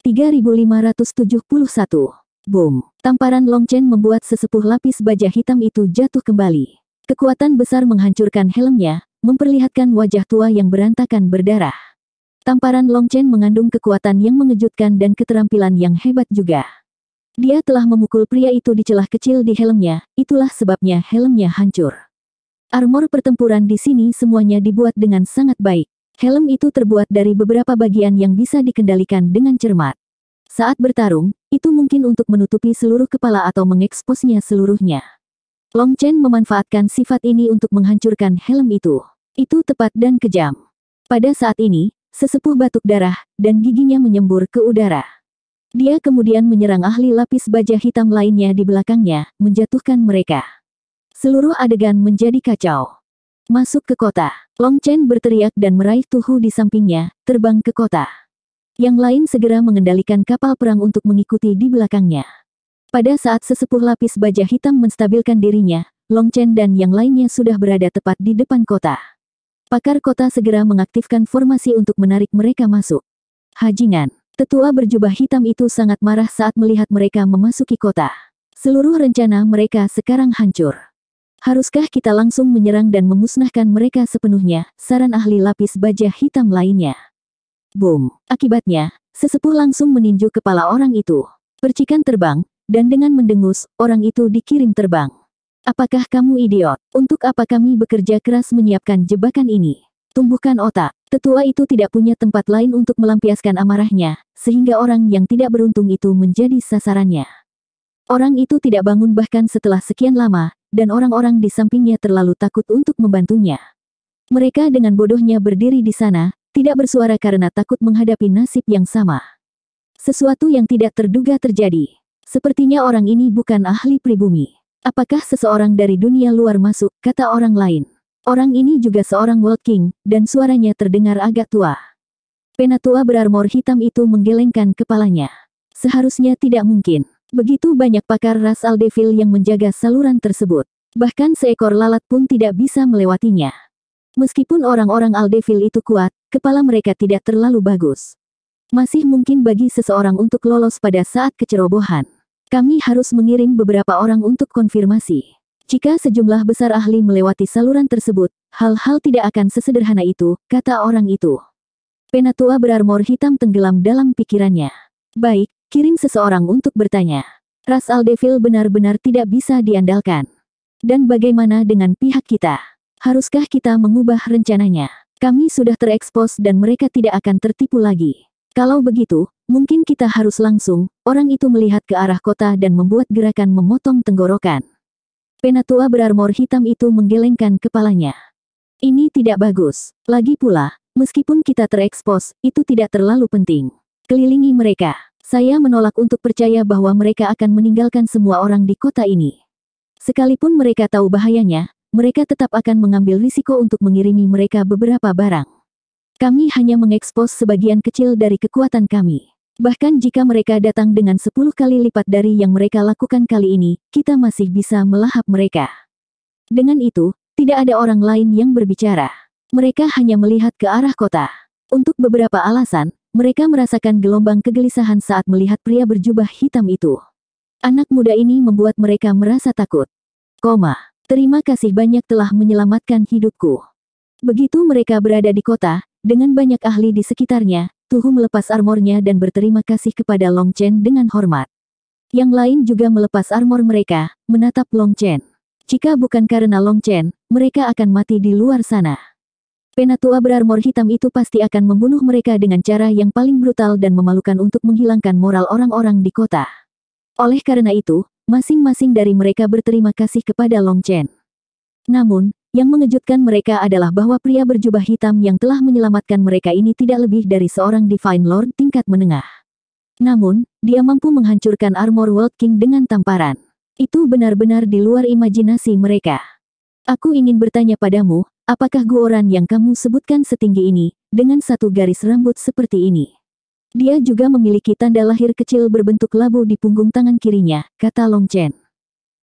3571. Boom. Tamparan Long Chen membuat sesepuh lapis baja hitam itu jatuh kembali. Kekuatan besar menghancurkan helmnya, memperlihatkan wajah tua yang berantakan berdarah. Tamparan Long Chen mengandung kekuatan yang mengejutkan dan keterampilan yang hebat juga. Dia telah memukul pria itu di celah kecil di helmnya, itulah sebabnya helmnya hancur. Armor pertempuran di sini semuanya dibuat dengan sangat baik. Helm itu terbuat dari beberapa bagian yang bisa dikendalikan dengan cermat. Saat bertarung, itu mungkin untuk menutupi seluruh kepala atau mengeksposnya seluruhnya. Long Chen memanfaatkan sifat ini untuk menghancurkan helm itu. Itu tepat dan kejam. Pada saat ini, sesepuh batuk darah, dan giginya menyembur ke udara. Dia kemudian menyerang ahli lapis baja hitam lainnya di belakangnya, menjatuhkan mereka. Seluruh adegan menjadi kacau. Masuk ke kota. Long Chen berteriak dan meraih Tuhu di sampingnya, terbang ke kota. Yang lain segera mengendalikan kapal perang untuk mengikuti di belakangnya. Pada saat sesepuh lapis baja hitam menstabilkan dirinya, Long Chen dan yang lainnya sudah berada tepat di depan kota. Pakar kota segera mengaktifkan formasi untuk menarik mereka masuk. Hajingan, tetua berjubah hitam itu sangat marah saat melihat mereka memasuki kota. Seluruh rencana mereka sekarang hancur. Haruskah kita langsung menyerang dan memusnahkan mereka sepenuhnya, saran ahli lapis baja hitam lainnya. Boom. Akibatnya, sesepuh langsung meninju kepala orang itu. Percikan terbang, dan dengan mendengus, orang itu dikirim terbang. Apakah kamu idiot? Untuk apa kami bekerja keras menyiapkan jebakan ini? Tumbuhkan otak. Tetua itu tidak punya tempat lain untuk melampiaskan amarahnya, sehingga orang yang tidak beruntung itu menjadi sasarannya. Orang itu tidak bangun bahkan setelah sekian lama, dan orang-orang di sampingnya terlalu takut untuk membantunya. Mereka dengan bodohnya berdiri di sana, tidak bersuara karena takut menghadapi nasib yang sama. Sesuatu yang tidak terduga terjadi. Sepertinya orang ini bukan ahli pribumi. Apakah seseorang dari dunia luar masuk, kata orang lain. Orang ini juga seorang World King, dan suaranya terdengar agak tua. Penatua berarmor hitam itu menggelengkan kepalanya. Seharusnya tidak mungkin. Begitu banyak pakar ras Aldevil yang menjaga saluran tersebut. Bahkan seekor lalat pun tidak bisa melewatinya. Meskipun orang-orang Aldevil itu kuat, kepala mereka tidak terlalu bagus. Masih mungkin bagi seseorang untuk lolos pada saat kecerobohan. Kami harus mengirim beberapa orang untuk konfirmasi. Jika sejumlah besar ahli melewati saluran tersebut, hal-hal tidak akan sesederhana itu, kata orang itu. Penatua berarmor hitam tenggelam dalam pikirannya. Baik, Kirim seseorang untuk bertanya. Ras al-Devil benar-benar tidak bisa diandalkan. Dan bagaimana dengan pihak kita? Haruskah kita mengubah rencananya? Kami sudah terekspos dan mereka tidak akan tertipu lagi. Kalau begitu, mungkin kita harus langsung, orang itu melihat ke arah kota dan membuat gerakan memotong tenggorokan. Penatua berarmor hitam itu menggelengkan kepalanya. Ini tidak bagus. Lagi pula, meskipun kita terekspos, itu tidak terlalu penting. Kelilingi mereka. Saya menolak untuk percaya bahwa mereka akan meninggalkan semua orang di kota ini. Sekalipun mereka tahu bahayanya, mereka tetap akan mengambil risiko untuk mengirimi mereka beberapa barang. Kami hanya mengekspos sebagian kecil dari kekuatan kami. Bahkan jika mereka datang dengan 10 kali lipat dari yang mereka lakukan kali ini, kita masih bisa melahap mereka. Dengan itu, tidak ada orang lain yang berbicara. Mereka hanya melihat ke arah kota. Untuk beberapa alasan, mereka merasakan gelombang kegelisahan saat melihat pria berjubah hitam itu. Anak muda ini membuat mereka merasa takut. Koma, terima kasih banyak telah menyelamatkan hidupku. Begitu mereka berada di kota, dengan banyak ahli di sekitarnya, Tuhu melepas armornya dan berterima kasih kepada Long Chen dengan hormat. Yang lain juga melepas armor mereka, menatap Long Chen. Jika bukan karena Long Chen, mereka akan mati di luar sana. Penatua berarmor hitam itu pasti akan membunuh mereka dengan cara yang paling brutal dan memalukan untuk menghilangkan moral orang-orang di kota. Oleh karena itu, masing-masing dari mereka berterima kasih kepada Long Chen. Namun, yang mengejutkan mereka adalah bahwa pria berjubah hitam yang telah menyelamatkan mereka ini tidak lebih dari seorang Divine Lord tingkat menengah. Namun, dia mampu menghancurkan armor World King dengan tamparan. Itu benar-benar di luar imajinasi mereka. Aku ingin bertanya padamu, Apakah Guoran yang kamu sebutkan setinggi ini, dengan satu garis rambut seperti ini? Dia juga memiliki tanda lahir kecil berbentuk labu di punggung tangan kirinya, kata Long Chen.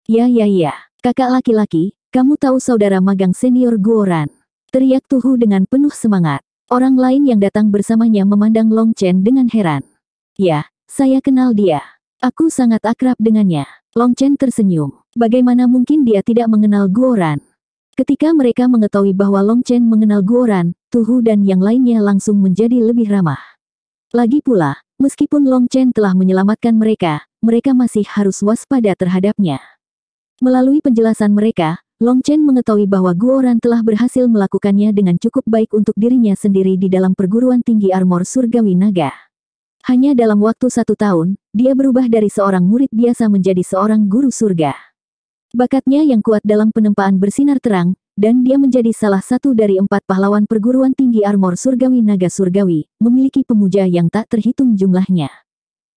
Ya ya ya, kakak laki-laki, kamu tahu saudara magang senior Guoran. Teriak Tuhu dengan penuh semangat. Orang lain yang datang bersamanya memandang Long Chen dengan heran. Ya, saya kenal dia. Aku sangat akrab dengannya. Long Chen tersenyum. Bagaimana mungkin dia tidak mengenal Guoran? Ketika mereka mengetahui bahwa Long Chen mengenal Guoran, Tuhu dan yang lainnya langsung menjadi lebih ramah. Lagi pula, meskipun Long Chen telah menyelamatkan mereka, mereka masih harus waspada terhadapnya. Melalui penjelasan mereka, Long Chen mengetahui bahwa Guoran telah berhasil melakukannya dengan cukup baik untuk dirinya sendiri di dalam perguruan tinggi armor surgawi naga. Hanya dalam waktu satu tahun, dia berubah dari seorang murid biasa menjadi seorang guru surga. Bakatnya yang kuat dalam penempaan bersinar terang, dan dia menjadi salah satu dari empat pahlawan perguruan tinggi armor surgawi naga surgawi, memiliki pemuja yang tak terhitung jumlahnya.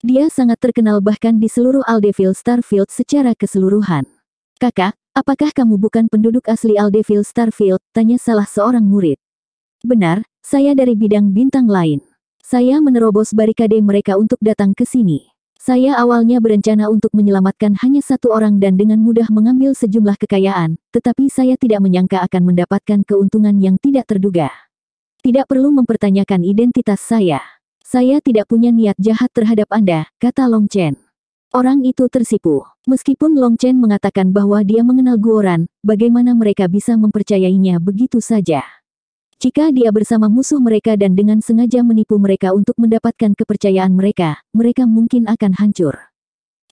Dia sangat terkenal bahkan di seluruh Aldeville Starfield secara keseluruhan. Kakak, apakah kamu bukan penduduk asli Aldeville Starfield? Tanya salah seorang murid. Benar, saya dari bidang bintang lain. Saya menerobos barikade mereka untuk datang ke sini. Saya awalnya berencana untuk menyelamatkan hanya satu orang dan dengan mudah mengambil sejumlah kekayaan, tetapi saya tidak menyangka akan mendapatkan keuntungan yang tidak terduga. Tidak perlu mempertanyakan identitas saya. Saya tidak punya niat jahat terhadap Anda, kata Long Chen. Orang itu tersipu. Meskipun Long Chen mengatakan bahwa dia mengenal Guoran, bagaimana mereka bisa mempercayainya begitu saja? Jika dia bersama musuh mereka dan dengan sengaja menipu mereka untuk mendapatkan kepercayaan mereka, mereka mungkin akan hancur.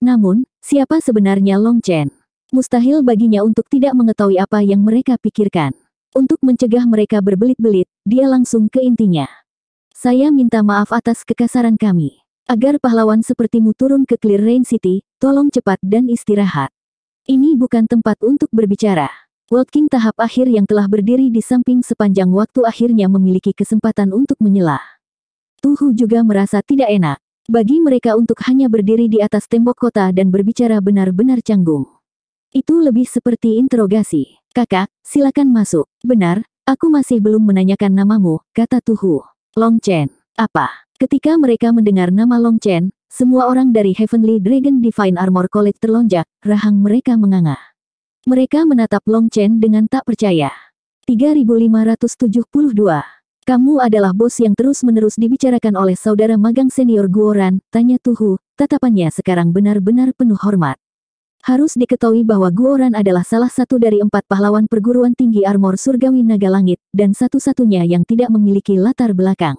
Namun, siapa sebenarnya Long Chen? Mustahil baginya untuk tidak mengetahui apa yang mereka pikirkan. Untuk mencegah mereka berbelit-belit, dia langsung ke intinya. Saya minta maaf atas kekasaran kami. Agar pahlawan sepertimu turun ke Clear Rain City, tolong cepat dan istirahat. Ini bukan tempat untuk berbicara. World King tahap akhir yang telah berdiri di samping sepanjang waktu akhirnya memiliki kesempatan untuk menyela. Tuhu juga merasa tidak enak bagi mereka untuk hanya berdiri di atas tembok kota dan berbicara benar-benar canggung. Itu lebih seperti interogasi. Kakak, silakan masuk. Benar, aku masih belum menanyakan namamu, kata Tuhu. Long Chen, apa? Ketika mereka mendengar nama Long Chen, semua orang dari Heavenly Dragon Divine Armor College terlonjak, rahang mereka menganga. Mereka menatap Long Chen dengan tak percaya. 3572. Kamu adalah bos yang terus-menerus dibicarakan oleh saudara magang senior Guoran, tanya Tuhu, tatapannya sekarang benar-benar penuh hormat. Harus diketahui bahwa Guoran adalah salah satu dari empat pahlawan perguruan tinggi armor surgawi naga langit, dan satu-satunya yang tidak memiliki latar belakang.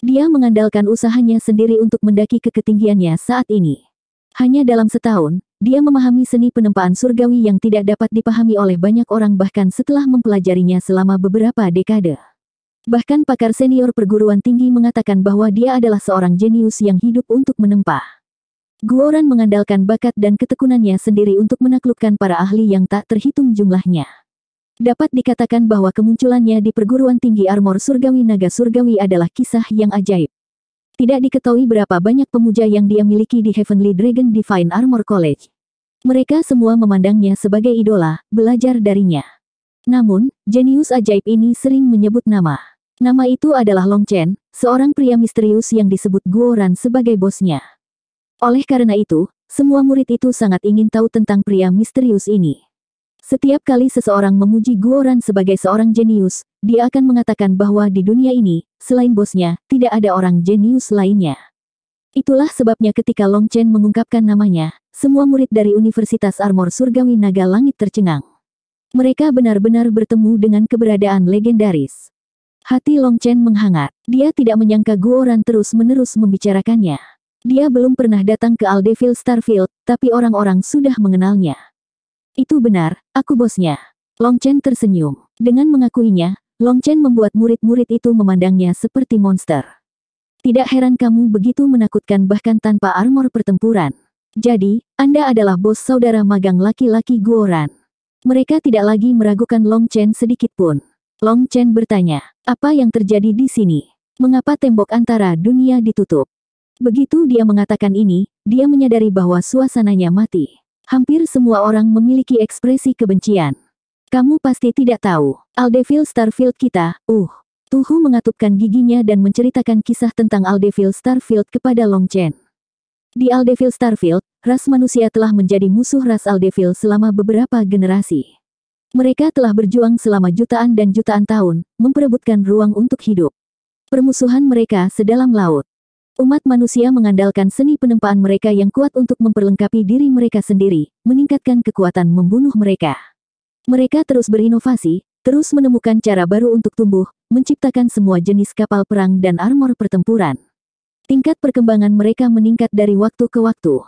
Dia mengandalkan usahanya sendiri untuk mendaki ke ketinggiannya saat ini. Hanya dalam setahun, dia memahami seni penempaan surgawi yang tidak dapat dipahami oleh banyak orang bahkan setelah mempelajarinya selama beberapa dekade. Bahkan pakar senior perguruan tinggi mengatakan bahwa dia adalah seorang jenius yang hidup untuk menempa. Guoran mengandalkan bakat dan ketekunannya sendiri untuk menaklukkan para ahli yang tak terhitung jumlahnya. Dapat dikatakan bahwa kemunculannya di perguruan tinggi armor surgawi naga surgawi adalah kisah yang ajaib. Tidak diketahui berapa banyak pemuja yang dia miliki di Heavenly Dragon Divine Armor College. Mereka semua memandangnya sebagai idola, belajar darinya. Namun, jenius ajaib ini sering menyebut nama. Nama itu adalah Long Chen, seorang pria misterius yang disebut Guoran sebagai bosnya. Oleh karena itu, semua murid itu sangat ingin tahu tentang pria misterius ini. Setiap kali seseorang memuji Guoran sebagai seorang jenius, dia akan mengatakan bahwa di dunia ini, selain bosnya, tidak ada orang jenius lainnya. Itulah sebabnya ketika Long Chen mengungkapkan namanya, semua murid dari Universitas Armor Surgawi Naga Langit tercengang. Mereka benar-benar bertemu dengan keberadaan legendaris. Hati Long Chen menghangat. Dia tidak menyangka Guoran terus-menerus membicarakannya. Dia belum pernah datang ke Aldeville Starfield, tapi orang-orang sudah mengenalnya. Itu benar, aku bosnya. Long Chen tersenyum. Dengan mengakuinya, Long Chen membuat murid-murid itu memandangnya seperti monster. Tidak heran kamu begitu menakutkan bahkan tanpa armor pertempuran. Jadi, Anda adalah bos saudara magang laki-laki Guoran. Mereka tidak lagi meragukan Long Chen sedikit pun. Long Chen bertanya, apa yang terjadi di sini? Mengapa tembok antara dunia ditutup? Begitu dia mengatakan ini, dia menyadari bahwa suasananya mati. Hampir semua orang memiliki ekspresi kebencian. Kamu pasti tidak tahu. Aldeville Starfield kita, uh. Tuhu mengatupkan giginya dan menceritakan kisah tentang Aldeville Starfield kepada Long Chen. Di Aldeville Starfield, ras manusia telah menjadi musuh ras Aldeville selama beberapa generasi. Mereka telah berjuang selama jutaan dan jutaan tahun, memperebutkan ruang untuk hidup. Permusuhan mereka sedalam laut. Umat manusia mengandalkan seni penempaan mereka yang kuat untuk memperlengkapi diri mereka sendiri, meningkatkan kekuatan membunuh mereka. Mereka terus berinovasi, terus menemukan cara baru untuk tumbuh, menciptakan semua jenis kapal perang dan armor pertempuran. Tingkat perkembangan mereka meningkat dari waktu ke waktu.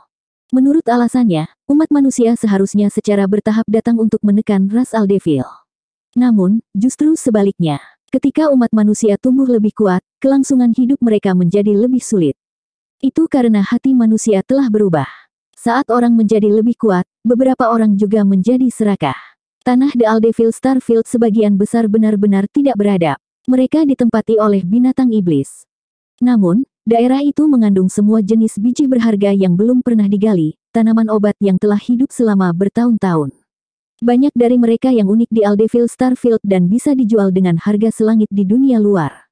Menurut alasannya, umat manusia seharusnya secara bertahap datang untuk menekan ras Aldevil. Namun, justru sebaliknya. Ketika umat manusia tumbuh lebih kuat, kelangsungan hidup mereka menjadi lebih sulit. Itu karena hati manusia telah berubah. Saat orang menjadi lebih kuat, beberapa orang juga menjadi serakah. Tanah The Aldeville Starfield sebagian besar benar-benar tidak beradab. Mereka ditempati oleh binatang iblis. Namun, Daerah itu mengandung semua jenis biji berharga yang belum pernah digali, tanaman obat yang telah hidup selama bertahun-tahun. Banyak dari mereka yang unik di Aldeville Starfield dan bisa dijual dengan harga selangit di dunia luar.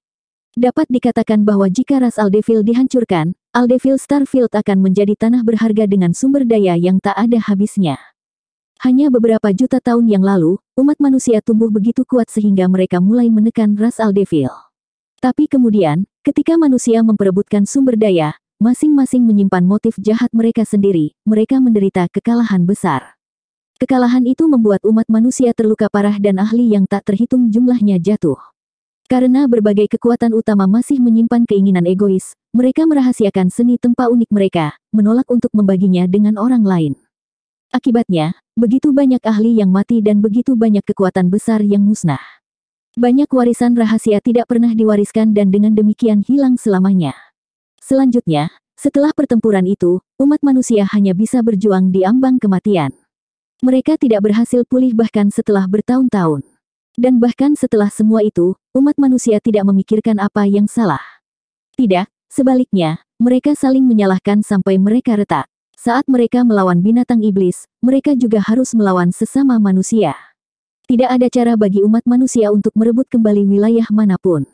Dapat dikatakan bahwa jika ras Aldeville dihancurkan, Aldeville Starfield akan menjadi tanah berharga dengan sumber daya yang tak ada habisnya. Hanya beberapa juta tahun yang lalu, umat manusia tumbuh begitu kuat sehingga mereka mulai menekan ras Aldeville. Tapi kemudian, ketika manusia memperebutkan sumber daya, masing-masing menyimpan motif jahat mereka sendiri, mereka menderita kekalahan besar. Kekalahan itu membuat umat manusia terluka parah dan ahli yang tak terhitung jumlahnya jatuh. Karena berbagai kekuatan utama masih menyimpan keinginan egois, mereka merahasiakan seni tempa unik mereka, menolak untuk membaginya dengan orang lain. Akibatnya, begitu banyak ahli yang mati dan begitu banyak kekuatan besar yang musnah. Banyak warisan rahasia tidak pernah diwariskan dan dengan demikian hilang selamanya. Selanjutnya, setelah pertempuran itu, umat manusia hanya bisa berjuang di ambang kematian. Mereka tidak berhasil pulih bahkan setelah bertahun-tahun. Dan bahkan setelah semua itu, umat manusia tidak memikirkan apa yang salah. Tidak, sebaliknya, mereka saling menyalahkan sampai mereka retak. Saat mereka melawan binatang iblis, mereka juga harus melawan sesama manusia. Tidak ada cara bagi umat manusia untuk merebut kembali wilayah manapun.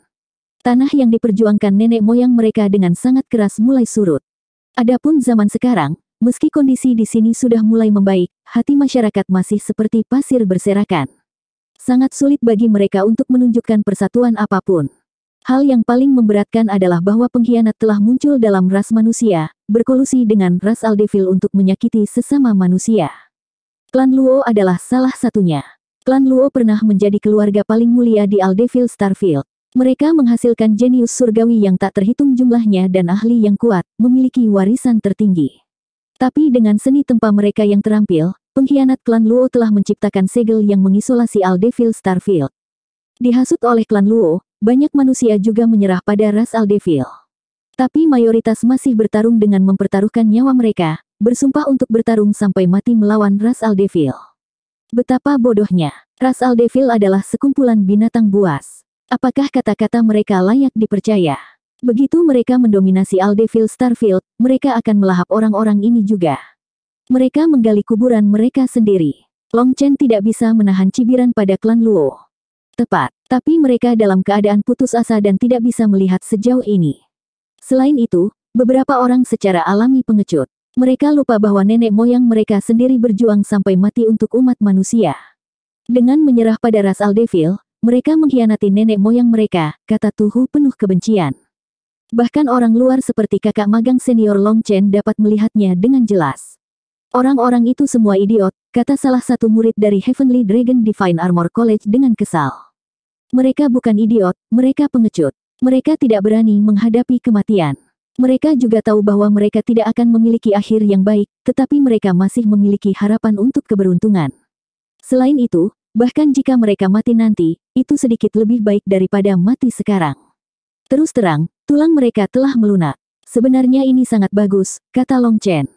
Tanah yang diperjuangkan nenek moyang mereka dengan sangat keras mulai surut. Adapun zaman sekarang, Meski kondisi di sini sudah mulai membaik, hati masyarakat masih seperti pasir berserakan. Sangat sulit bagi mereka untuk menunjukkan persatuan apapun. Hal yang paling memberatkan adalah bahwa pengkhianat telah muncul dalam ras manusia, berkolusi dengan ras Aldevil untuk menyakiti sesama manusia. Klan Luo adalah salah satunya. Klan Luo pernah menjadi keluarga paling mulia di Aldevil Starfield. Mereka menghasilkan jenius surgawi yang tak terhitung jumlahnya dan ahli yang kuat, memiliki warisan tertinggi. Tapi dengan seni tempa mereka yang terampil, pengkhianat klan Luo telah menciptakan segel yang mengisolasi Aldeville Starfield. Dihasut oleh klan Luo, banyak manusia juga menyerah pada ras Aldeville. Tapi mayoritas masih bertarung dengan mempertaruhkan nyawa mereka, bersumpah untuk bertarung sampai mati melawan ras Aldeville. Betapa bodohnya, ras Aldeville adalah sekumpulan binatang buas. Apakah kata-kata mereka layak dipercaya? Begitu mereka mendominasi Aldeville Starfield, mereka akan melahap orang-orang ini juga. Mereka menggali kuburan mereka sendiri. Long Chen tidak bisa menahan cibiran pada klan Luo. Tepat, tapi mereka dalam keadaan putus asa dan tidak bisa melihat sejauh ini. Selain itu, beberapa orang secara alami pengecut. Mereka lupa bahwa nenek moyang mereka sendiri berjuang sampai mati untuk umat manusia. Dengan menyerah pada ras Aldeville, mereka mengkhianati nenek moyang mereka, kata Tuhu penuh kebencian. Bahkan orang luar seperti kakak magang senior Long Chen dapat melihatnya dengan jelas. Orang-orang itu semua idiot, kata salah satu murid dari Heavenly Dragon Divine Armor College dengan kesal. Mereka bukan idiot, mereka pengecut. Mereka tidak berani menghadapi kematian. Mereka juga tahu bahwa mereka tidak akan memiliki akhir yang baik, tetapi mereka masih memiliki harapan untuk keberuntungan. Selain itu, bahkan jika mereka mati nanti, itu sedikit lebih baik daripada mati sekarang. Terus terang, tulang mereka telah melunak. Sebenarnya ini sangat bagus, kata Long Chen.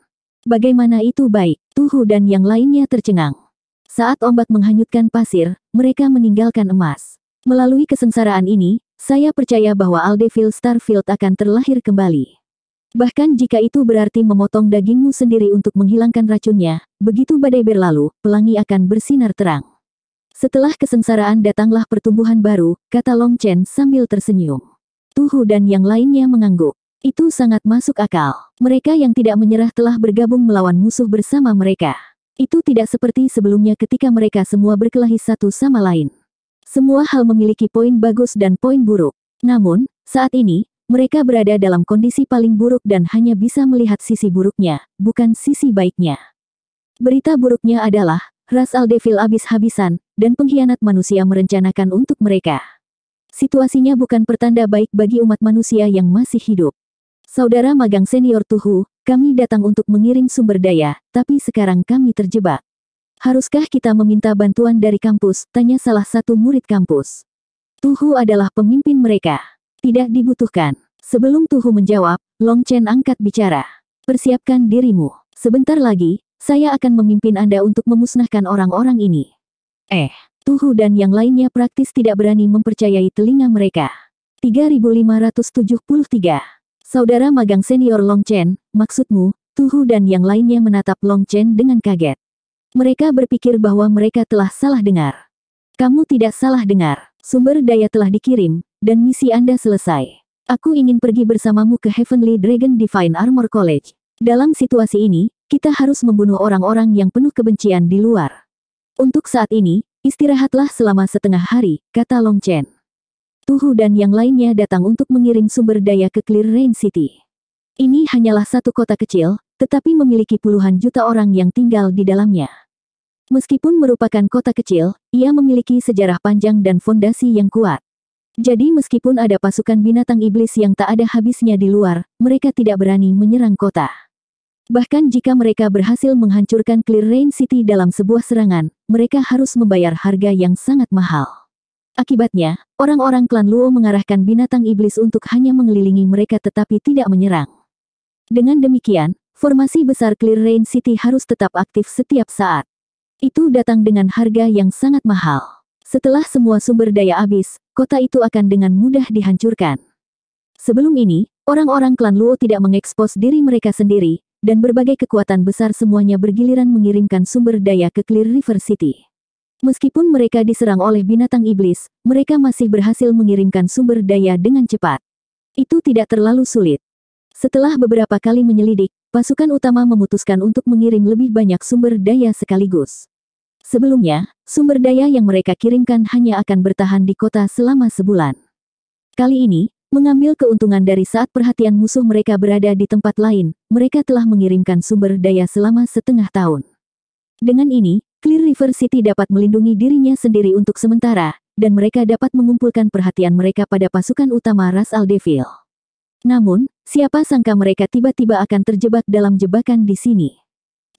Bagaimana itu baik, Tuhu dan yang lainnya tercengang. Saat ombak menghanyutkan pasir, mereka meninggalkan emas. Melalui kesengsaraan ini, saya percaya bahwa Aldevil Starfield akan terlahir kembali. Bahkan jika itu berarti memotong dagingmu sendiri untuk menghilangkan racunnya, begitu badai berlalu, pelangi akan bersinar terang. Setelah kesengsaraan datanglah pertumbuhan baru, kata Long Chen sambil tersenyum. Tuhu dan yang lainnya mengangguk. Itu sangat masuk akal. Mereka yang tidak menyerah telah bergabung melawan musuh bersama mereka. Itu tidak seperti sebelumnya ketika mereka semua berkelahi satu sama lain. Semua hal memiliki poin bagus dan poin buruk. Namun, saat ini, mereka berada dalam kondisi paling buruk dan hanya bisa melihat sisi buruknya, bukan sisi baiknya. Berita buruknya adalah, ras Aldevil habis habisan dan pengkhianat manusia merencanakan untuk mereka situasinya bukan pertanda baik bagi umat manusia yang masih hidup. Saudara magang senior Tuhu, kami datang untuk mengirim sumber daya, tapi sekarang kami terjebak. Haruskah kita meminta bantuan dari kampus? Tanya salah satu murid kampus. Tuhu adalah pemimpin mereka. Tidak dibutuhkan. Sebelum Tuhu menjawab, Long Chen angkat bicara. Persiapkan dirimu. Sebentar lagi, saya akan memimpin Anda untuk memusnahkan orang-orang ini. Eh, Tuhu dan yang lainnya praktis tidak berani mempercayai telinga mereka. 3573 Saudara magang senior Long Chen, maksudmu, Tuhu dan yang lainnya menatap Long Chen dengan kaget. Mereka berpikir bahwa mereka telah salah dengar. Kamu tidak salah dengar, sumber daya telah dikirim, dan misi Anda selesai. Aku ingin pergi bersamamu ke Heavenly Dragon Divine Armor College. Dalam situasi ini, kita harus membunuh orang-orang yang penuh kebencian di luar. Untuk saat ini, Istirahatlah selama setengah hari, kata Long Chen. Tuhu dan yang lainnya datang untuk mengirim sumber daya ke Clear Rain City. Ini hanyalah satu kota kecil, tetapi memiliki puluhan juta orang yang tinggal di dalamnya. Meskipun merupakan kota kecil, ia memiliki sejarah panjang dan fondasi yang kuat. Jadi meskipun ada pasukan binatang iblis yang tak ada habisnya di luar, mereka tidak berani menyerang kota. Bahkan jika mereka berhasil menghancurkan Clear Rain City dalam sebuah serangan, mereka harus membayar harga yang sangat mahal. Akibatnya, orang-orang klan Luo mengarahkan binatang iblis untuk hanya mengelilingi mereka tetapi tidak menyerang. Dengan demikian, formasi besar Clear Rain City harus tetap aktif setiap saat. Itu datang dengan harga yang sangat mahal. Setelah semua sumber daya habis, kota itu akan dengan mudah dihancurkan. Sebelum ini, orang-orang klan Luo tidak mengekspos diri mereka sendiri, dan berbagai kekuatan besar semuanya bergiliran mengirimkan sumber daya ke Clear River City. Meskipun mereka diserang oleh binatang iblis, mereka masih berhasil mengirimkan sumber daya dengan cepat. Itu tidak terlalu sulit. Setelah beberapa kali menyelidik, pasukan utama memutuskan untuk mengirim lebih banyak sumber daya sekaligus. Sebelumnya, sumber daya yang mereka kirimkan hanya akan bertahan di kota selama sebulan. Kali ini, Mengambil keuntungan dari saat perhatian musuh mereka berada di tempat lain, mereka telah mengirimkan sumber daya selama setengah tahun. Dengan ini, Clear River City dapat melindungi dirinya sendiri untuk sementara, dan mereka dapat mengumpulkan perhatian mereka pada pasukan utama Ras Al Devil. Namun, siapa sangka mereka tiba-tiba akan terjebak dalam jebakan di sini.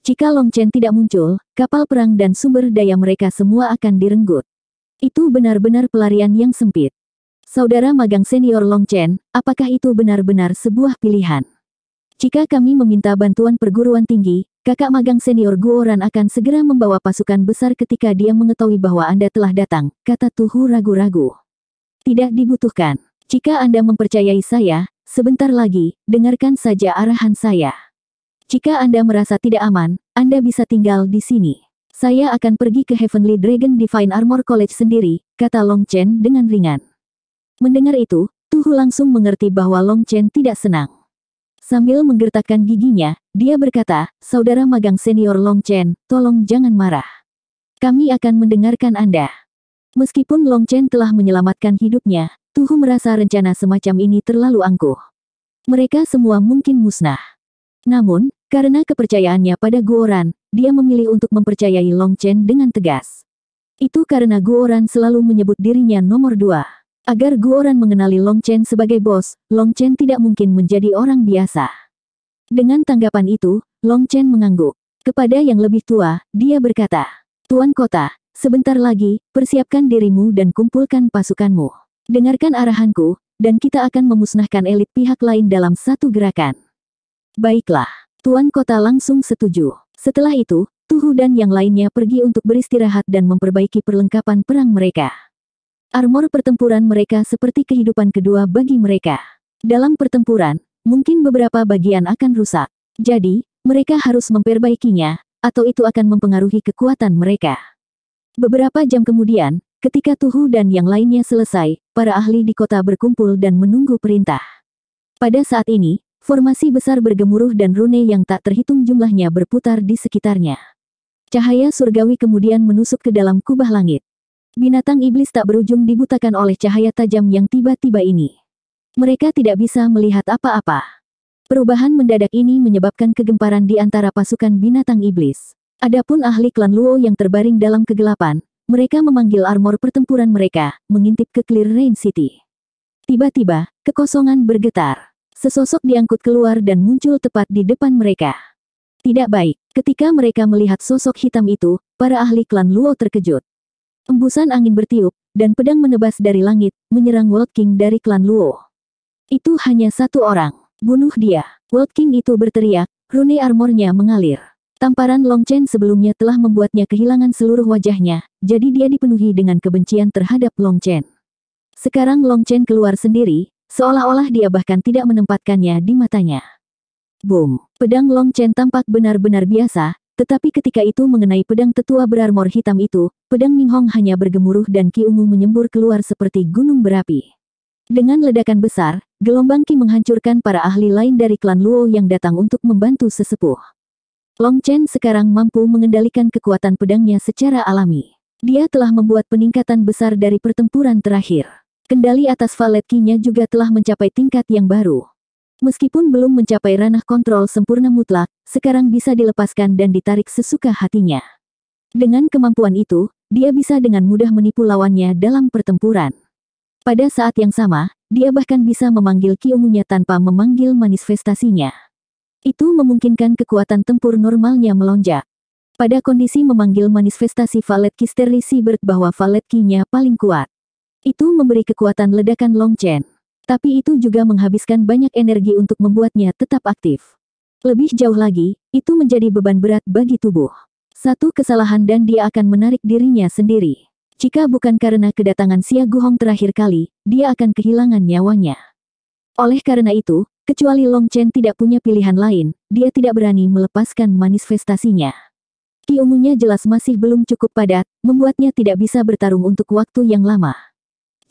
Jika Long Chen tidak muncul, kapal perang dan sumber daya mereka semua akan direnggut. Itu benar-benar pelarian yang sempit. Saudara magang senior Long Chen, apakah itu benar-benar sebuah pilihan? Jika kami meminta bantuan perguruan tinggi, kakak magang senior Guoran akan segera membawa pasukan besar ketika dia mengetahui bahwa Anda telah datang, kata Tuhu ragu-ragu. Tidak dibutuhkan. Jika Anda mempercayai saya, sebentar lagi, dengarkan saja arahan saya. Jika Anda merasa tidak aman, Anda bisa tinggal di sini. Saya akan pergi ke Heavenly Dragon Divine Armor College sendiri, kata Long Chen dengan ringan. Mendengar itu, Tuhu langsung mengerti bahwa Long Chen tidak senang. Sambil menggertakkan giginya, dia berkata, Saudara magang senior Long Chen, tolong jangan marah. Kami akan mendengarkan Anda. Meskipun Long Chen telah menyelamatkan hidupnya, Tuhu merasa rencana semacam ini terlalu angkuh. Mereka semua mungkin musnah. Namun, karena kepercayaannya pada Guoran, dia memilih untuk mempercayai Long Chen dengan tegas. Itu karena Guoran selalu menyebut dirinya nomor dua. Agar Guoran mengenali Long Chen sebagai bos, Long Chen tidak mungkin menjadi orang biasa. Dengan tanggapan itu, Long Chen mengangguk. Kepada yang lebih tua, dia berkata, Tuan Kota, sebentar lagi, persiapkan dirimu dan kumpulkan pasukanmu. Dengarkan arahanku, dan kita akan memusnahkan elit pihak lain dalam satu gerakan. Baiklah, Tuan Kota langsung setuju. Setelah itu, Tuhu dan yang lainnya pergi untuk beristirahat dan memperbaiki perlengkapan perang mereka. Armor pertempuran mereka seperti kehidupan kedua bagi mereka. Dalam pertempuran, mungkin beberapa bagian akan rusak. Jadi, mereka harus memperbaikinya, atau itu akan mempengaruhi kekuatan mereka. Beberapa jam kemudian, ketika Tuhu dan yang lainnya selesai, para ahli di kota berkumpul dan menunggu perintah. Pada saat ini, formasi besar bergemuruh dan rune yang tak terhitung jumlahnya berputar di sekitarnya. Cahaya surgawi kemudian menusuk ke dalam kubah langit. Binatang iblis tak berujung dibutakan oleh cahaya tajam yang tiba-tiba ini. Mereka tidak bisa melihat apa-apa. Perubahan mendadak ini menyebabkan kegemparan di antara pasukan binatang iblis. Adapun ahli klan Luo yang terbaring dalam kegelapan, mereka memanggil armor pertempuran mereka, mengintip ke Clear Rain City. Tiba-tiba, kekosongan bergetar. Sesosok diangkut keluar dan muncul tepat di depan mereka. Tidak baik, ketika mereka melihat sosok hitam itu, para ahli klan Luo terkejut. Embusan angin bertiup, dan pedang menebas dari langit, menyerang World King dari klan Luo. Itu hanya satu orang. Bunuh dia. World King itu berteriak, rune armornya mengalir. Tamparan Long Chen sebelumnya telah membuatnya kehilangan seluruh wajahnya, jadi dia dipenuhi dengan kebencian terhadap Long Chen. Sekarang Long Chen keluar sendiri, seolah-olah dia bahkan tidak menempatkannya di matanya. Boom! Pedang Long Chen tampak benar-benar biasa, tetapi ketika itu mengenai pedang tetua berarmor hitam itu, pedang Ming Hong hanya bergemuruh dan Ki Ungu menyembur keluar seperti gunung berapi. Dengan ledakan besar, gelombang Ki menghancurkan para ahli lain dari klan Luo yang datang untuk membantu sesepuh. Long Chen sekarang mampu mengendalikan kekuatan pedangnya secara alami. Dia telah membuat peningkatan besar dari pertempuran terakhir. Kendali atas valet Ki-nya juga telah mencapai tingkat yang baru. Meskipun belum mencapai ranah kontrol sempurna mutlak, sekarang bisa dilepaskan dan ditarik sesuka hatinya. Dengan kemampuan itu, dia bisa dengan mudah menipu lawannya dalam pertempuran. Pada saat yang sama, dia bahkan bisa memanggil Kyumunya tanpa memanggil manifestasinya. Itu memungkinkan kekuatan tempur normalnya melonjak. Pada kondisi memanggil manifestasi Valet Kisterli Siebert bahwa Valet Kinya paling kuat. Itu memberi kekuatan ledakan Long Chen. Tapi itu juga menghabiskan banyak energi untuk membuatnya tetap aktif. Lebih jauh lagi, itu menjadi beban berat bagi tubuh. Satu kesalahan dan dia akan menarik dirinya sendiri. Jika bukan karena kedatangan Xia Guhong terakhir kali, dia akan kehilangan nyawanya. Oleh karena itu, kecuali Long Chen tidak punya pilihan lain, dia tidak berani melepaskan manifestasinya. Kiungunya jelas masih belum cukup padat, membuatnya tidak bisa bertarung untuk waktu yang lama.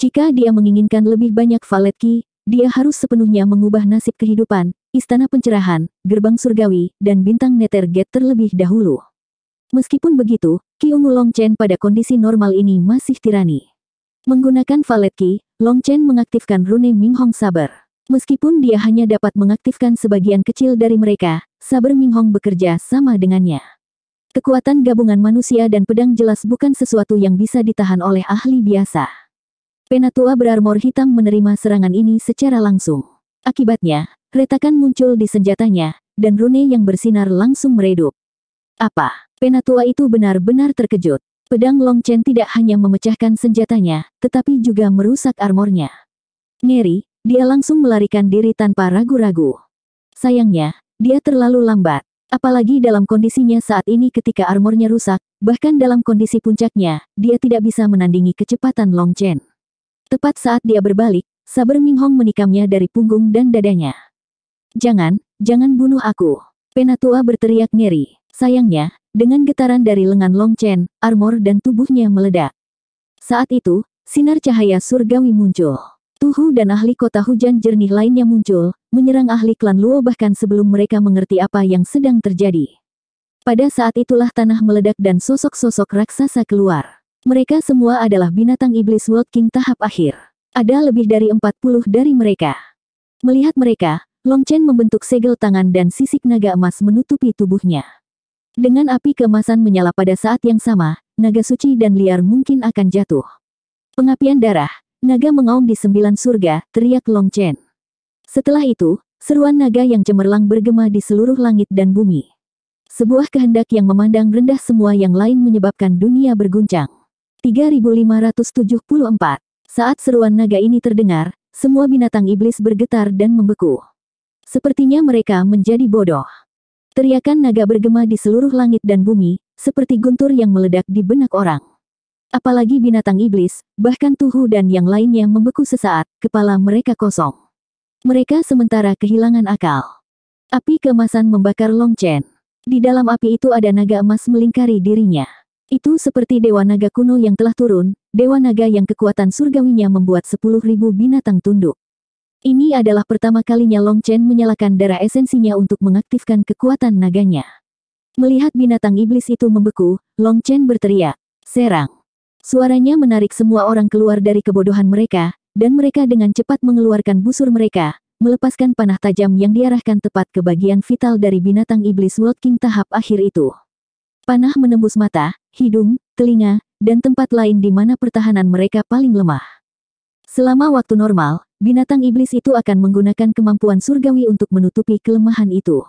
Jika dia menginginkan lebih banyak valetki, dia harus sepenuhnya mengubah nasib kehidupan, istana pencerahan, gerbang surgawi, dan bintang Nethergate terlebih dahulu. Meskipun begitu, Long Chen pada kondisi normal ini masih tirani. Menggunakan Long Chen mengaktifkan rune Ming Hong Saber. Meskipun dia hanya dapat mengaktifkan sebagian kecil dari mereka, Saber Hong bekerja sama dengannya. Kekuatan gabungan manusia dan pedang jelas bukan sesuatu yang bisa ditahan oleh ahli biasa. Penatua berarmor hitam menerima serangan ini secara langsung. Akibatnya, retakan muncul di senjatanya, dan rune yang bersinar langsung meredup. Apa? Penatua itu benar-benar terkejut. Pedang Long Chen tidak hanya memecahkan senjatanya, tetapi juga merusak armornya. Ngeri, dia langsung melarikan diri tanpa ragu-ragu. Sayangnya, dia terlalu lambat. Apalagi dalam kondisinya saat ini ketika armornya rusak, bahkan dalam kondisi puncaknya, dia tidak bisa menandingi kecepatan Long Chen. Tepat saat dia berbalik, Saber Hong menikamnya dari punggung dan dadanya. Jangan, jangan bunuh aku. Penatua berteriak ngeri. Sayangnya, dengan getaran dari lengan Long Chen, armor dan tubuhnya meledak. Saat itu, sinar cahaya surgawi muncul. Tuhu dan ahli kota hujan jernih lainnya muncul, menyerang ahli klan Luo bahkan sebelum mereka mengerti apa yang sedang terjadi. Pada saat itulah tanah meledak dan sosok-sosok raksasa keluar. Mereka semua adalah binatang iblis walking tahap akhir. Ada lebih dari 40 dari mereka. Melihat mereka, Long Chen membentuk segel tangan dan sisik naga emas menutupi tubuhnya. Dengan api kemasan menyala pada saat yang sama, naga suci dan liar mungkin akan jatuh. Pengapian darah, naga mengaum di sembilan surga, teriak Long Chen. Setelah itu, seruan naga yang cemerlang bergema di seluruh langit dan bumi. Sebuah kehendak yang memandang rendah semua yang lain menyebabkan dunia berguncang. 3574. Saat seruan naga ini terdengar, semua binatang iblis bergetar dan membeku. Sepertinya mereka menjadi bodoh. Teriakan naga bergema di seluruh langit dan bumi, seperti guntur yang meledak di benak orang. Apalagi binatang iblis, bahkan Tuhu dan yang lainnya membeku sesaat, kepala mereka kosong. Mereka sementara kehilangan akal. Api kemasan membakar Long Chen. Di dalam api itu ada naga emas melingkari dirinya. Itu seperti dewa naga kuno yang telah turun, dewa naga yang kekuatan surgawinya membuat sepuluh ribu binatang tunduk. Ini adalah pertama kalinya Long Chen menyalakan darah esensinya untuk mengaktifkan kekuatan naganya. Melihat binatang iblis itu membeku, Long Chen berteriak, serang. Suaranya menarik semua orang keluar dari kebodohan mereka, dan mereka dengan cepat mengeluarkan busur mereka, melepaskan panah tajam yang diarahkan tepat ke bagian vital dari binatang iblis World King tahap akhir itu. Panah menembus mata, hidung, telinga, dan tempat lain di mana pertahanan mereka paling lemah. Selama waktu normal, binatang iblis itu akan menggunakan kemampuan surgawi untuk menutupi kelemahan itu.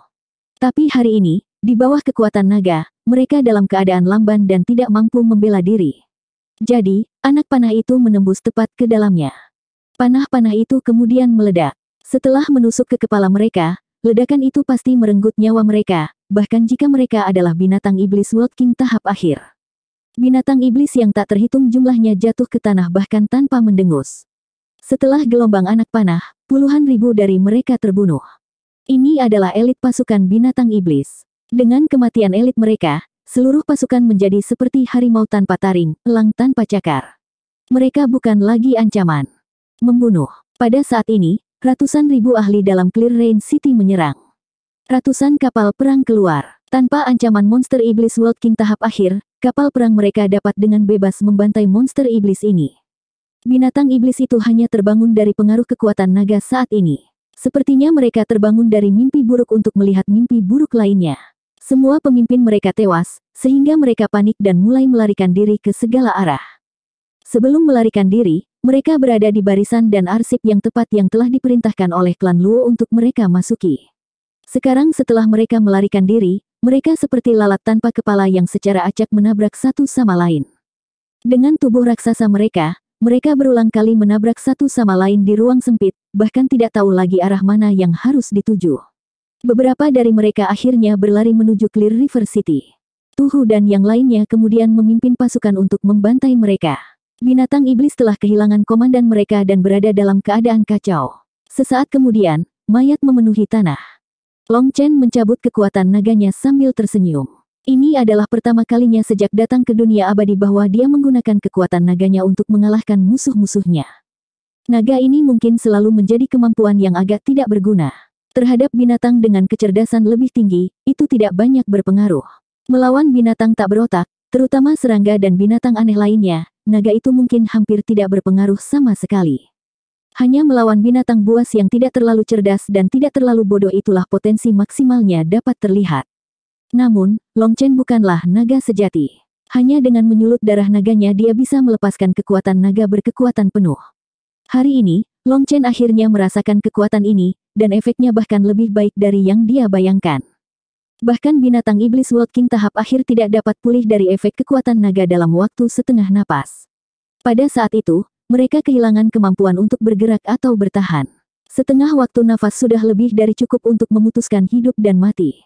Tapi hari ini, di bawah kekuatan naga, mereka dalam keadaan lamban dan tidak mampu membela diri. Jadi, anak panah itu menembus tepat ke dalamnya. Panah-panah itu kemudian meledak. Setelah menusuk ke kepala mereka, ledakan itu pasti merenggut nyawa mereka, bahkan jika mereka adalah binatang iblis World King tahap akhir. Binatang iblis yang tak terhitung jumlahnya jatuh ke tanah bahkan tanpa mendengus. Setelah gelombang anak panah, puluhan ribu dari mereka terbunuh. Ini adalah elit pasukan binatang iblis. Dengan kematian elit mereka, seluruh pasukan menjadi seperti harimau tanpa taring, elang tanpa cakar. Mereka bukan lagi ancaman. Membunuh. Pada saat ini, ratusan ribu ahli dalam Clear Rain City menyerang. Ratusan kapal perang keluar. Tanpa ancaman monster iblis World King tahap akhir, kapal perang mereka dapat dengan bebas membantai monster iblis ini. Binatang iblis itu hanya terbangun dari pengaruh kekuatan naga saat ini. Sepertinya mereka terbangun dari mimpi buruk untuk melihat mimpi buruk lainnya. Semua pemimpin mereka tewas, sehingga mereka panik dan mulai melarikan diri ke segala arah. Sebelum melarikan diri, mereka berada di barisan dan arsip yang tepat yang telah diperintahkan oleh klan Luo untuk mereka masuki. Sekarang setelah mereka melarikan diri, mereka seperti lalat tanpa kepala yang secara acak menabrak satu sama lain. Dengan tubuh raksasa mereka, mereka berulang kali menabrak satu sama lain di ruang sempit, bahkan tidak tahu lagi arah mana yang harus dituju. Beberapa dari mereka akhirnya berlari menuju Clear River City. Tuhu dan yang lainnya kemudian memimpin pasukan untuk membantai mereka. Binatang iblis telah kehilangan komandan mereka dan berada dalam keadaan kacau. Sesaat kemudian, mayat memenuhi tanah. Long Chen mencabut kekuatan naganya sambil tersenyum. Ini adalah pertama kalinya sejak datang ke dunia abadi bahwa dia menggunakan kekuatan naganya untuk mengalahkan musuh-musuhnya. Naga ini mungkin selalu menjadi kemampuan yang agak tidak berguna. Terhadap binatang dengan kecerdasan lebih tinggi, itu tidak banyak berpengaruh. Melawan binatang tak berotak, terutama serangga dan binatang aneh lainnya, naga itu mungkin hampir tidak berpengaruh sama sekali. Hanya melawan binatang buas yang tidak terlalu cerdas dan tidak terlalu bodoh itulah potensi maksimalnya dapat terlihat. Namun, Long Chen bukanlah naga sejati. Hanya dengan menyulut darah naganya dia bisa melepaskan kekuatan naga berkekuatan penuh. Hari ini, Long Chen akhirnya merasakan kekuatan ini, dan efeknya bahkan lebih baik dari yang dia bayangkan. Bahkan binatang iblis World King tahap akhir tidak dapat pulih dari efek kekuatan naga dalam waktu setengah napas. Pada saat itu, mereka kehilangan kemampuan untuk bergerak atau bertahan. Setengah waktu nafas sudah lebih dari cukup untuk memutuskan hidup dan mati.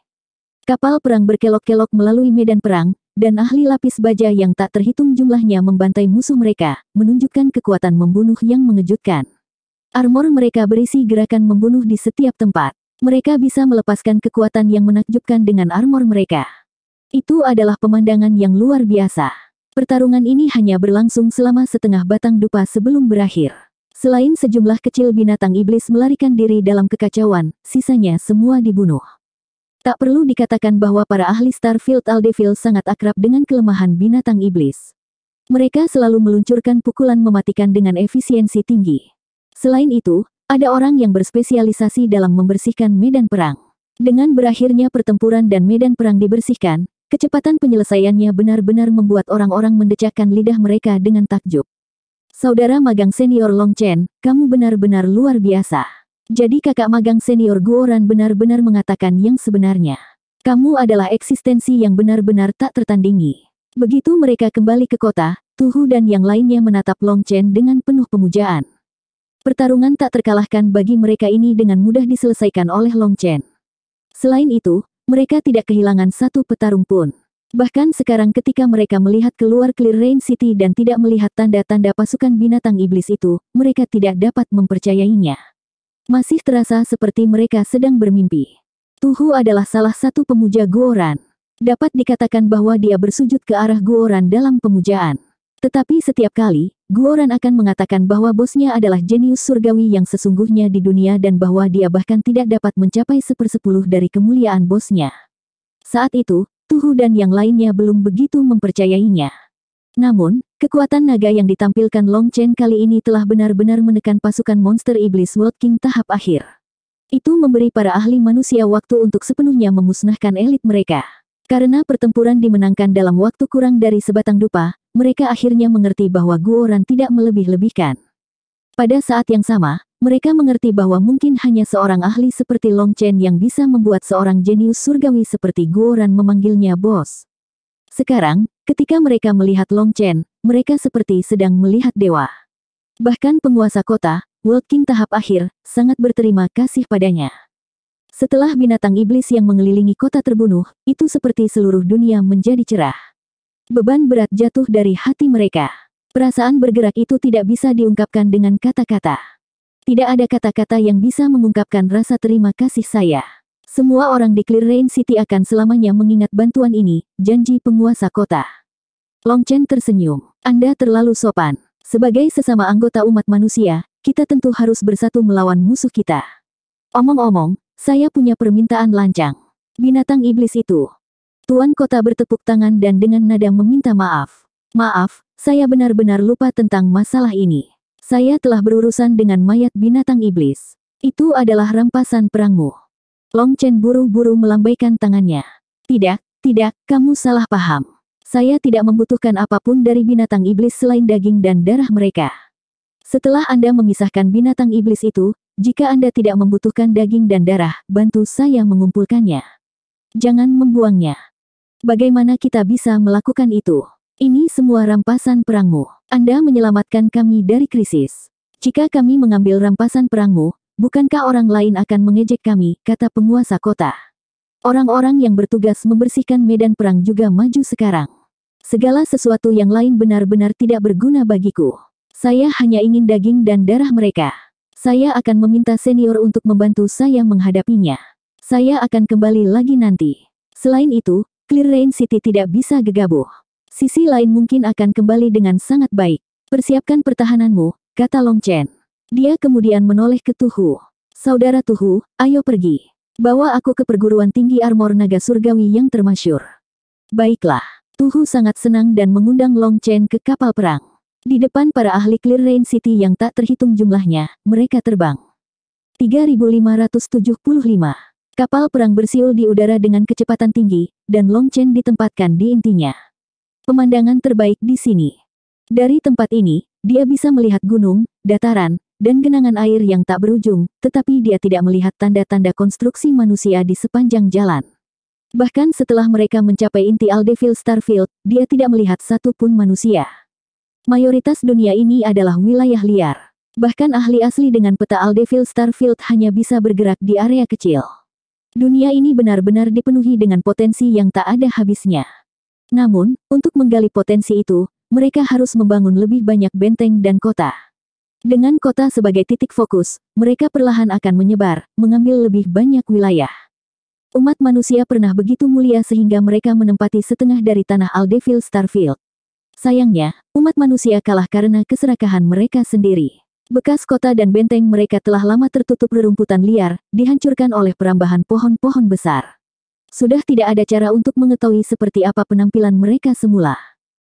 Kapal perang berkelok-kelok melalui medan perang, dan ahli lapis baja yang tak terhitung jumlahnya membantai musuh mereka, menunjukkan kekuatan membunuh yang mengejutkan. Armor mereka berisi gerakan membunuh di setiap tempat. Mereka bisa melepaskan kekuatan yang menakjubkan dengan armor mereka. Itu adalah pemandangan yang luar biasa. Pertarungan ini hanya berlangsung selama setengah batang dupa sebelum berakhir. Selain sejumlah kecil binatang iblis melarikan diri dalam kekacauan, sisanya semua dibunuh. Tak perlu dikatakan bahwa para ahli Starfield Aldeville sangat akrab dengan kelemahan binatang iblis. Mereka selalu meluncurkan pukulan mematikan dengan efisiensi tinggi. Selain itu, ada orang yang berspesialisasi dalam membersihkan medan perang. Dengan berakhirnya pertempuran dan medan perang dibersihkan, Kecepatan penyelesaiannya benar-benar membuat orang-orang mendecakkan lidah mereka dengan takjub. Saudara magang senior Long Chen, kamu benar-benar luar biasa. Jadi kakak magang senior Guoran benar-benar mengatakan yang sebenarnya. Kamu adalah eksistensi yang benar-benar tak tertandingi. Begitu mereka kembali ke kota, Tuhu dan yang lainnya menatap Long Chen dengan penuh pemujaan. Pertarungan tak terkalahkan bagi mereka ini dengan mudah diselesaikan oleh Long Chen. Selain itu, mereka tidak kehilangan satu petarung pun. Bahkan sekarang ketika mereka melihat keluar Clear Rain City dan tidak melihat tanda-tanda pasukan binatang iblis itu, mereka tidak dapat mempercayainya. Masih terasa seperti mereka sedang bermimpi. Tuhu adalah salah satu pemuja Guoran. Dapat dikatakan bahwa dia bersujud ke arah Guoran dalam pemujaan. Tetapi setiap kali, Guoran akan mengatakan bahwa bosnya adalah jenius surgawi yang sesungguhnya di dunia dan bahwa dia bahkan tidak dapat mencapai sepersepuluh dari kemuliaan bosnya. Saat itu, Tuhu dan yang lainnya belum begitu mempercayainya. Namun, kekuatan naga yang ditampilkan Long Chen kali ini telah benar-benar menekan pasukan monster iblis World King tahap akhir. Itu memberi para ahli manusia waktu untuk sepenuhnya memusnahkan elit mereka. Karena pertempuran dimenangkan dalam waktu kurang dari sebatang dupa, mereka akhirnya mengerti bahwa Guoran tidak melebih-lebihkan. Pada saat yang sama, mereka mengerti bahwa mungkin hanya seorang ahli seperti Long Chen yang bisa membuat seorang jenius surgawi seperti Guoran memanggilnya bos. Sekarang, ketika mereka melihat Long Chen, mereka seperti sedang melihat dewa. Bahkan penguasa kota, World King tahap akhir, sangat berterima kasih padanya. Setelah binatang iblis yang mengelilingi kota terbunuh, itu seperti seluruh dunia menjadi cerah. Beban berat jatuh dari hati mereka. Perasaan bergerak itu tidak bisa diungkapkan dengan kata-kata. Tidak ada kata-kata yang bisa mengungkapkan rasa terima kasih saya. Semua orang di Clear Rain City akan selamanya mengingat bantuan ini, janji penguasa kota. Long Chen tersenyum. Anda terlalu sopan. Sebagai sesama anggota umat manusia, kita tentu harus bersatu melawan musuh kita. Omong-omong, saya punya permintaan lancang. Binatang iblis itu, Tuan kota bertepuk tangan dan dengan nada meminta maaf. Maaf, saya benar-benar lupa tentang masalah ini. Saya telah berurusan dengan mayat binatang iblis. Itu adalah rampasan perangmu. Long Chen buru-buru melambaikan tangannya. Tidak, tidak, kamu salah paham. Saya tidak membutuhkan apapun dari binatang iblis selain daging dan darah mereka. Setelah Anda memisahkan binatang iblis itu, jika Anda tidak membutuhkan daging dan darah, bantu saya mengumpulkannya. Jangan membuangnya. Bagaimana kita bisa melakukan itu? Ini semua rampasan perangmu. Anda menyelamatkan kami dari krisis. Jika kami mengambil rampasan perangmu, bukankah orang lain akan mengejek kami, kata penguasa kota. Orang-orang yang bertugas membersihkan medan perang juga maju sekarang. Segala sesuatu yang lain benar-benar tidak berguna bagiku. Saya hanya ingin daging dan darah mereka. Saya akan meminta senior untuk membantu saya menghadapinya. Saya akan kembali lagi nanti. Selain itu, Clear Rain City tidak bisa gegabah. Sisi lain mungkin akan kembali dengan sangat baik. Persiapkan pertahananmu, kata Long Chen. Dia kemudian menoleh ke Tuhu. Saudara Tuhu, ayo pergi. Bawa aku ke perguruan tinggi armor naga surgawi yang termasyur. Baiklah. Tuhu sangat senang dan mengundang Long Chen ke kapal perang. Di depan para ahli Clear Rain City yang tak terhitung jumlahnya, mereka terbang. 3575 Kapal perang bersiul di udara dengan kecepatan tinggi, dan Long Chen ditempatkan di intinya. Pemandangan terbaik di sini. Dari tempat ini, dia bisa melihat gunung, dataran, dan genangan air yang tak berujung, tetapi dia tidak melihat tanda-tanda konstruksi manusia di sepanjang jalan. Bahkan setelah mereka mencapai inti Aldeville Starfield, dia tidak melihat satu pun manusia. Mayoritas dunia ini adalah wilayah liar. Bahkan ahli asli dengan peta Aldeville Starfield hanya bisa bergerak di area kecil. Dunia ini benar-benar dipenuhi dengan potensi yang tak ada habisnya. Namun, untuk menggali potensi itu, mereka harus membangun lebih banyak benteng dan kota. Dengan kota sebagai titik fokus, mereka perlahan akan menyebar, mengambil lebih banyak wilayah. Umat manusia pernah begitu mulia sehingga mereka menempati setengah dari tanah Aldeville Starfield. Sayangnya, umat manusia kalah karena keserakahan mereka sendiri. Bekas kota dan benteng mereka telah lama tertutup rerumputan liar, dihancurkan oleh perambahan pohon-pohon besar. Sudah tidak ada cara untuk mengetahui seperti apa penampilan mereka semula.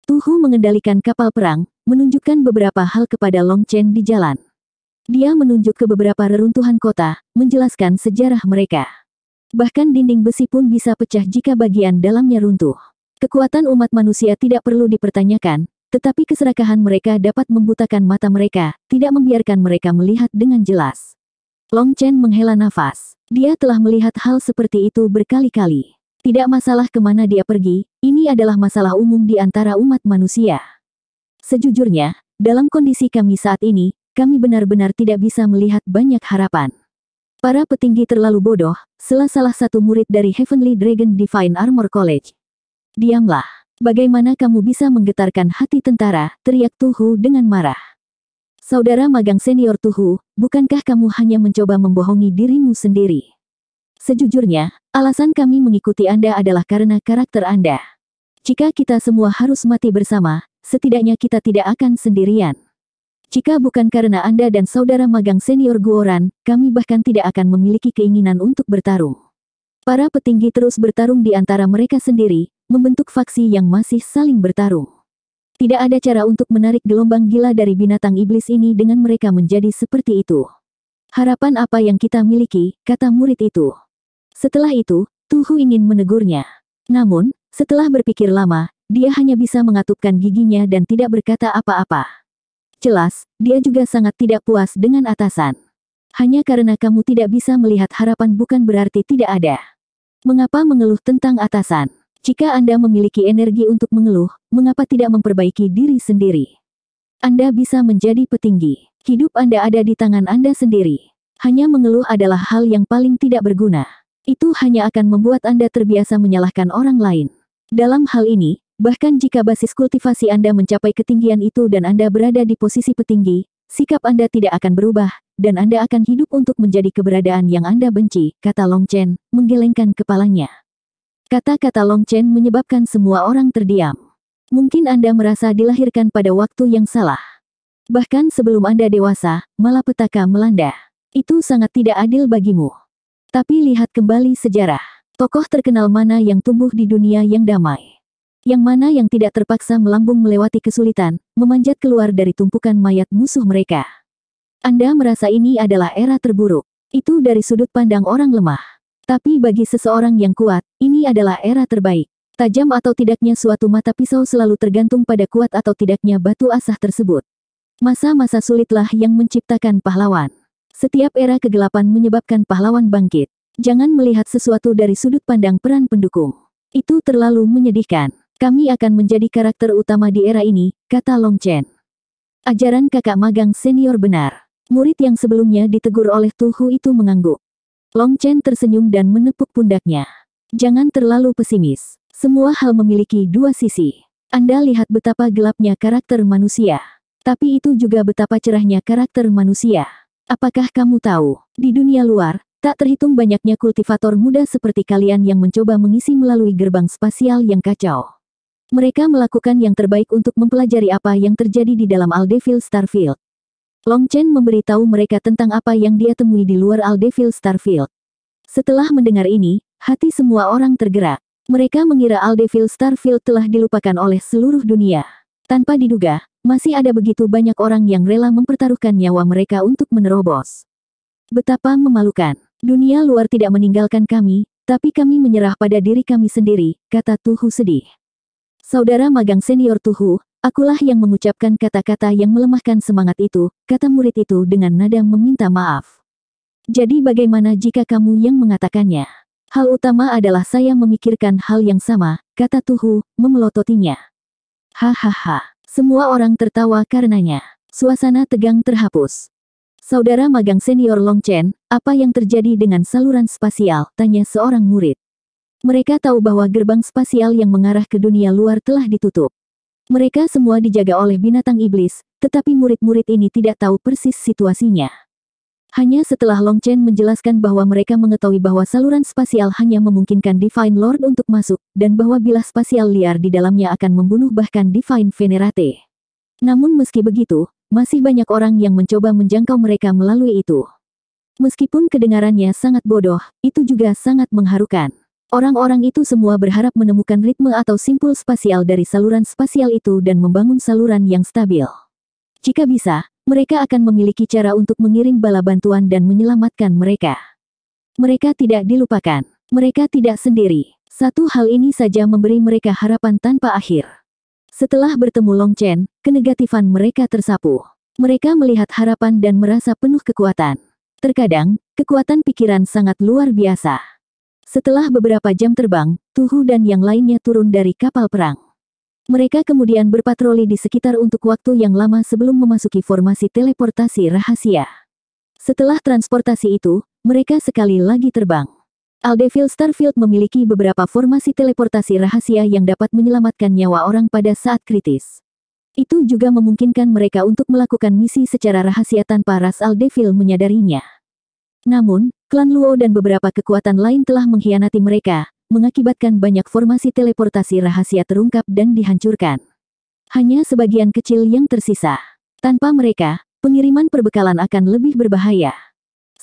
Tuhu mengendalikan kapal perang, menunjukkan beberapa hal kepada Long Chen di jalan. Dia menunjuk ke beberapa reruntuhan kota, menjelaskan sejarah mereka. Bahkan dinding besi pun bisa pecah jika bagian dalamnya runtuh. Kekuatan umat manusia tidak perlu dipertanyakan, tetapi keserakahan mereka dapat membutakan mata mereka, tidak membiarkan mereka melihat dengan jelas. Long Chen menghela nafas. Dia telah melihat hal seperti itu berkali-kali. Tidak masalah kemana dia pergi, ini adalah masalah umum di antara umat manusia. Sejujurnya, dalam kondisi kami saat ini, kami benar-benar tidak bisa melihat banyak harapan. Para petinggi terlalu bodoh, salah salah satu murid dari Heavenly Dragon Divine Armor College. Diamlah. Bagaimana kamu bisa menggetarkan hati tentara? Teriak Tuhu dengan marah. Saudara magang senior Tuhu, bukankah kamu hanya mencoba membohongi dirimu sendiri? Sejujurnya, alasan kami mengikuti Anda adalah karena karakter Anda. Jika kita semua harus mati bersama, setidaknya kita tidak akan sendirian. Jika bukan karena Anda dan saudara magang senior Guoran, kami bahkan tidak akan memiliki keinginan untuk bertarung. Para petinggi terus bertarung di antara mereka sendiri, membentuk faksi yang masih saling bertarung. Tidak ada cara untuk menarik gelombang gila dari binatang iblis ini dengan mereka menjadi seperti itu. Harapan apa yang kita miliki, kata murid itu. Setelah itu, Tuhu ingin menegurnya. Namun, setelah berpikir lama, dia hanya bisa mengatupkan giginya dan tidak berkata apa-apa. Jelas, dia juga sangat tidak puas dengan atasan. Hanya karena kamu tidak bisa melihat harapan bukan berarti tidak ada. Mengapa mengeluh tentang atasan? Jika Anda memiliki energi untuk mengeluh, mengapa tidak memperbaiki diri sendiri? Anda bisa menjadi petinggi. Hidup Anda ada di tangan Anda sendiri. Hanya mengeluh adalah hal yang paling tidak berguna. Itu hanya akan membuat Anda terbiasa menyalahkan orang lain. Dalam hal ini, bahkan jika basis kultivasi Anda mencapai ketinggian itu dan Anda berada di posisi petinggi, sikap Anda tidak akan berubah, dan Anda akan hidup untuk menjadi keberadaan yang Anda benci, kata Long Chen, menggelengkan kepalanya. Kata-kata Long Chen menyebabkan semua orang terdiam. Mungkin Anda merasa dilahirkan pada waktu yang salah. Bahkan sebelum Anda dewasa, malapetaka melanda. Itu sangat tidak adil bagimu. Tapi lihat kembali sejarah. Tokoh terkenal mana yang tumbuh di dunia yang damai. Yang mana yang tidak terpaksa melambung melewati kesulitan, memanjat keluar dari tumpukan mayat musuh mereka. Anda merasa ini adalah era terburuk. Itu dari sudut pandang orang lemah. Tapi bagi seseorang yang kuat, ini adalah era terbaik. Tajam atau tidaknya suatu mata pisau selalu tergantung pada kuat atau tidaknya batu asah tersebut. Masa-masa sulitlah yang menciptakan pahlawan. Setiap era kegelapan menyebabkan pahlawan bangkit. Jangan melihat sesuatu dari sudut pandang peran pendukung. Itu terlalu menyedihkan. Kami akan menjadi karakter utama di era ini, kata Long Chen. Ajaran kakak magang senior benar. Murid yang sebelumnya ditegur oleh Tuhu itu mengangguk. Long Chen tersenyum dan menepuk pundaknya. Jangan terlalu pesimis. Semua hal memiliki dua sisi. Anda lihat betapa gelapnya karakter manusia. Tapi itu juga betapa cerahnya karakter manusia. Apakah kamu tahu, di dunia luar, Tak terhitung banyaknya kultivator muda seperti kalian yang mencoba mengisi melalui gerbang spasial yang kacau. Mereka melakukan yang terbaik untuk mempelajari apa yang terjadi di dalam Aldeville Starfield. Long Chen memberitahu mereka tentang apa yang dia temui di luar Aldevil Starfield. Setelah mendengar ini, hati semua orang tergerak. Mereka mengira Aldevil Starfield telah dilupakan oleh seluruh dunia. Tanpa diduga, masih ada begitu banyak orang yang rela mempertaruhkan nyawa mereka untuk menerobos. Betapa memalukan. Dunia luar tidak meninggalkan kami, tapi kami menyerah pada diri kami sendiri, kata Tuhu sedih. Saudara magang senior Tuhu, Akulah yang mengucapkan kata-kata yang melemahkan semangat itu, kata murid itu dengan nada meminta maaf. Jadi bagaimana jika kamu yang mengatakannya? Hal utama adalah saya memikirkan hal yang sama, kata Tuhu, memelototinya. Hahaha, semua orang tertawa karenanya. Suasana tegang terhapus. Saudara magang senior Long Chen, apa yang terjadi dengan saluran spasial? Tanya seorang murid. Mereka tahu bahwa gerbang spasial yang mengarah ke dunia luar telah ditutup. Mereka semua dijaga oleh binatang iblis, tetapi murid-murid ini tidak tahu persis situasinya. Hanya setelah Long Chen menjelaskan bahwa mereka mengetahui bahwa saluran spasial hanya memungkinkan Divine Lord untuk masuk, dan bahwa bila spasial liar di dalamnya akan membunuh bahkan Divine Venerate. Namun meski begitu, masih banyak orang yang mencoba menjangkau mereka melalui itu. Meskipun kedengarannya sangat bodoh, itu juga sangat mengharukan. Orang-orang itu semua berharap menemukan ritme atau simpul spasial dari saluran spasial itu dan membangun saluran yang stabil. Jika bisa, mereka akan memiliki cara untuk mengirim bala bantuan dan menyelamatkan mereka. Mereka tidak dilupakan. Mereka tidak sendiri. Satu hal ini saja memberi mereka harapan tanpa akhir. Setelah bertemu Long Chen, kenegatifan mereka tersapu. Mereka melihat harapan dan merasa penuh kekuatan. Terkadang, kekuatan pikiran sangat luar biasa. Setelah beberapa jam terbang, Tuhu dan yang lainnya turun dari kapal perang. Mereka kemudian berpatroli di sekitar untuk waktu yang lama sebelum memasuki formasi teleportasi rahasia. Setelah transportasi itu, mereka sekali lagi terbang. Aldeville Starfield memiliki beberapa formasi teleportasi rahasia yang dapat menyelamatkan nyawa orang pada saat kritis. Itu juga memungkinkan mereka untuk melakukan misi secara rahasia tanpa ras Aldeville menyadarinya. Namun, Klan Luo dan beberapa kekuatan lain telah mengkhianati mereka, mengakibatkan banyak formasi teleportasi rahasia terungkap dan dihancurkan. Hanya sebagian kecil yang tersisa. Tanpa mereka, pengiriman perbekalan akan lebih berbahaya.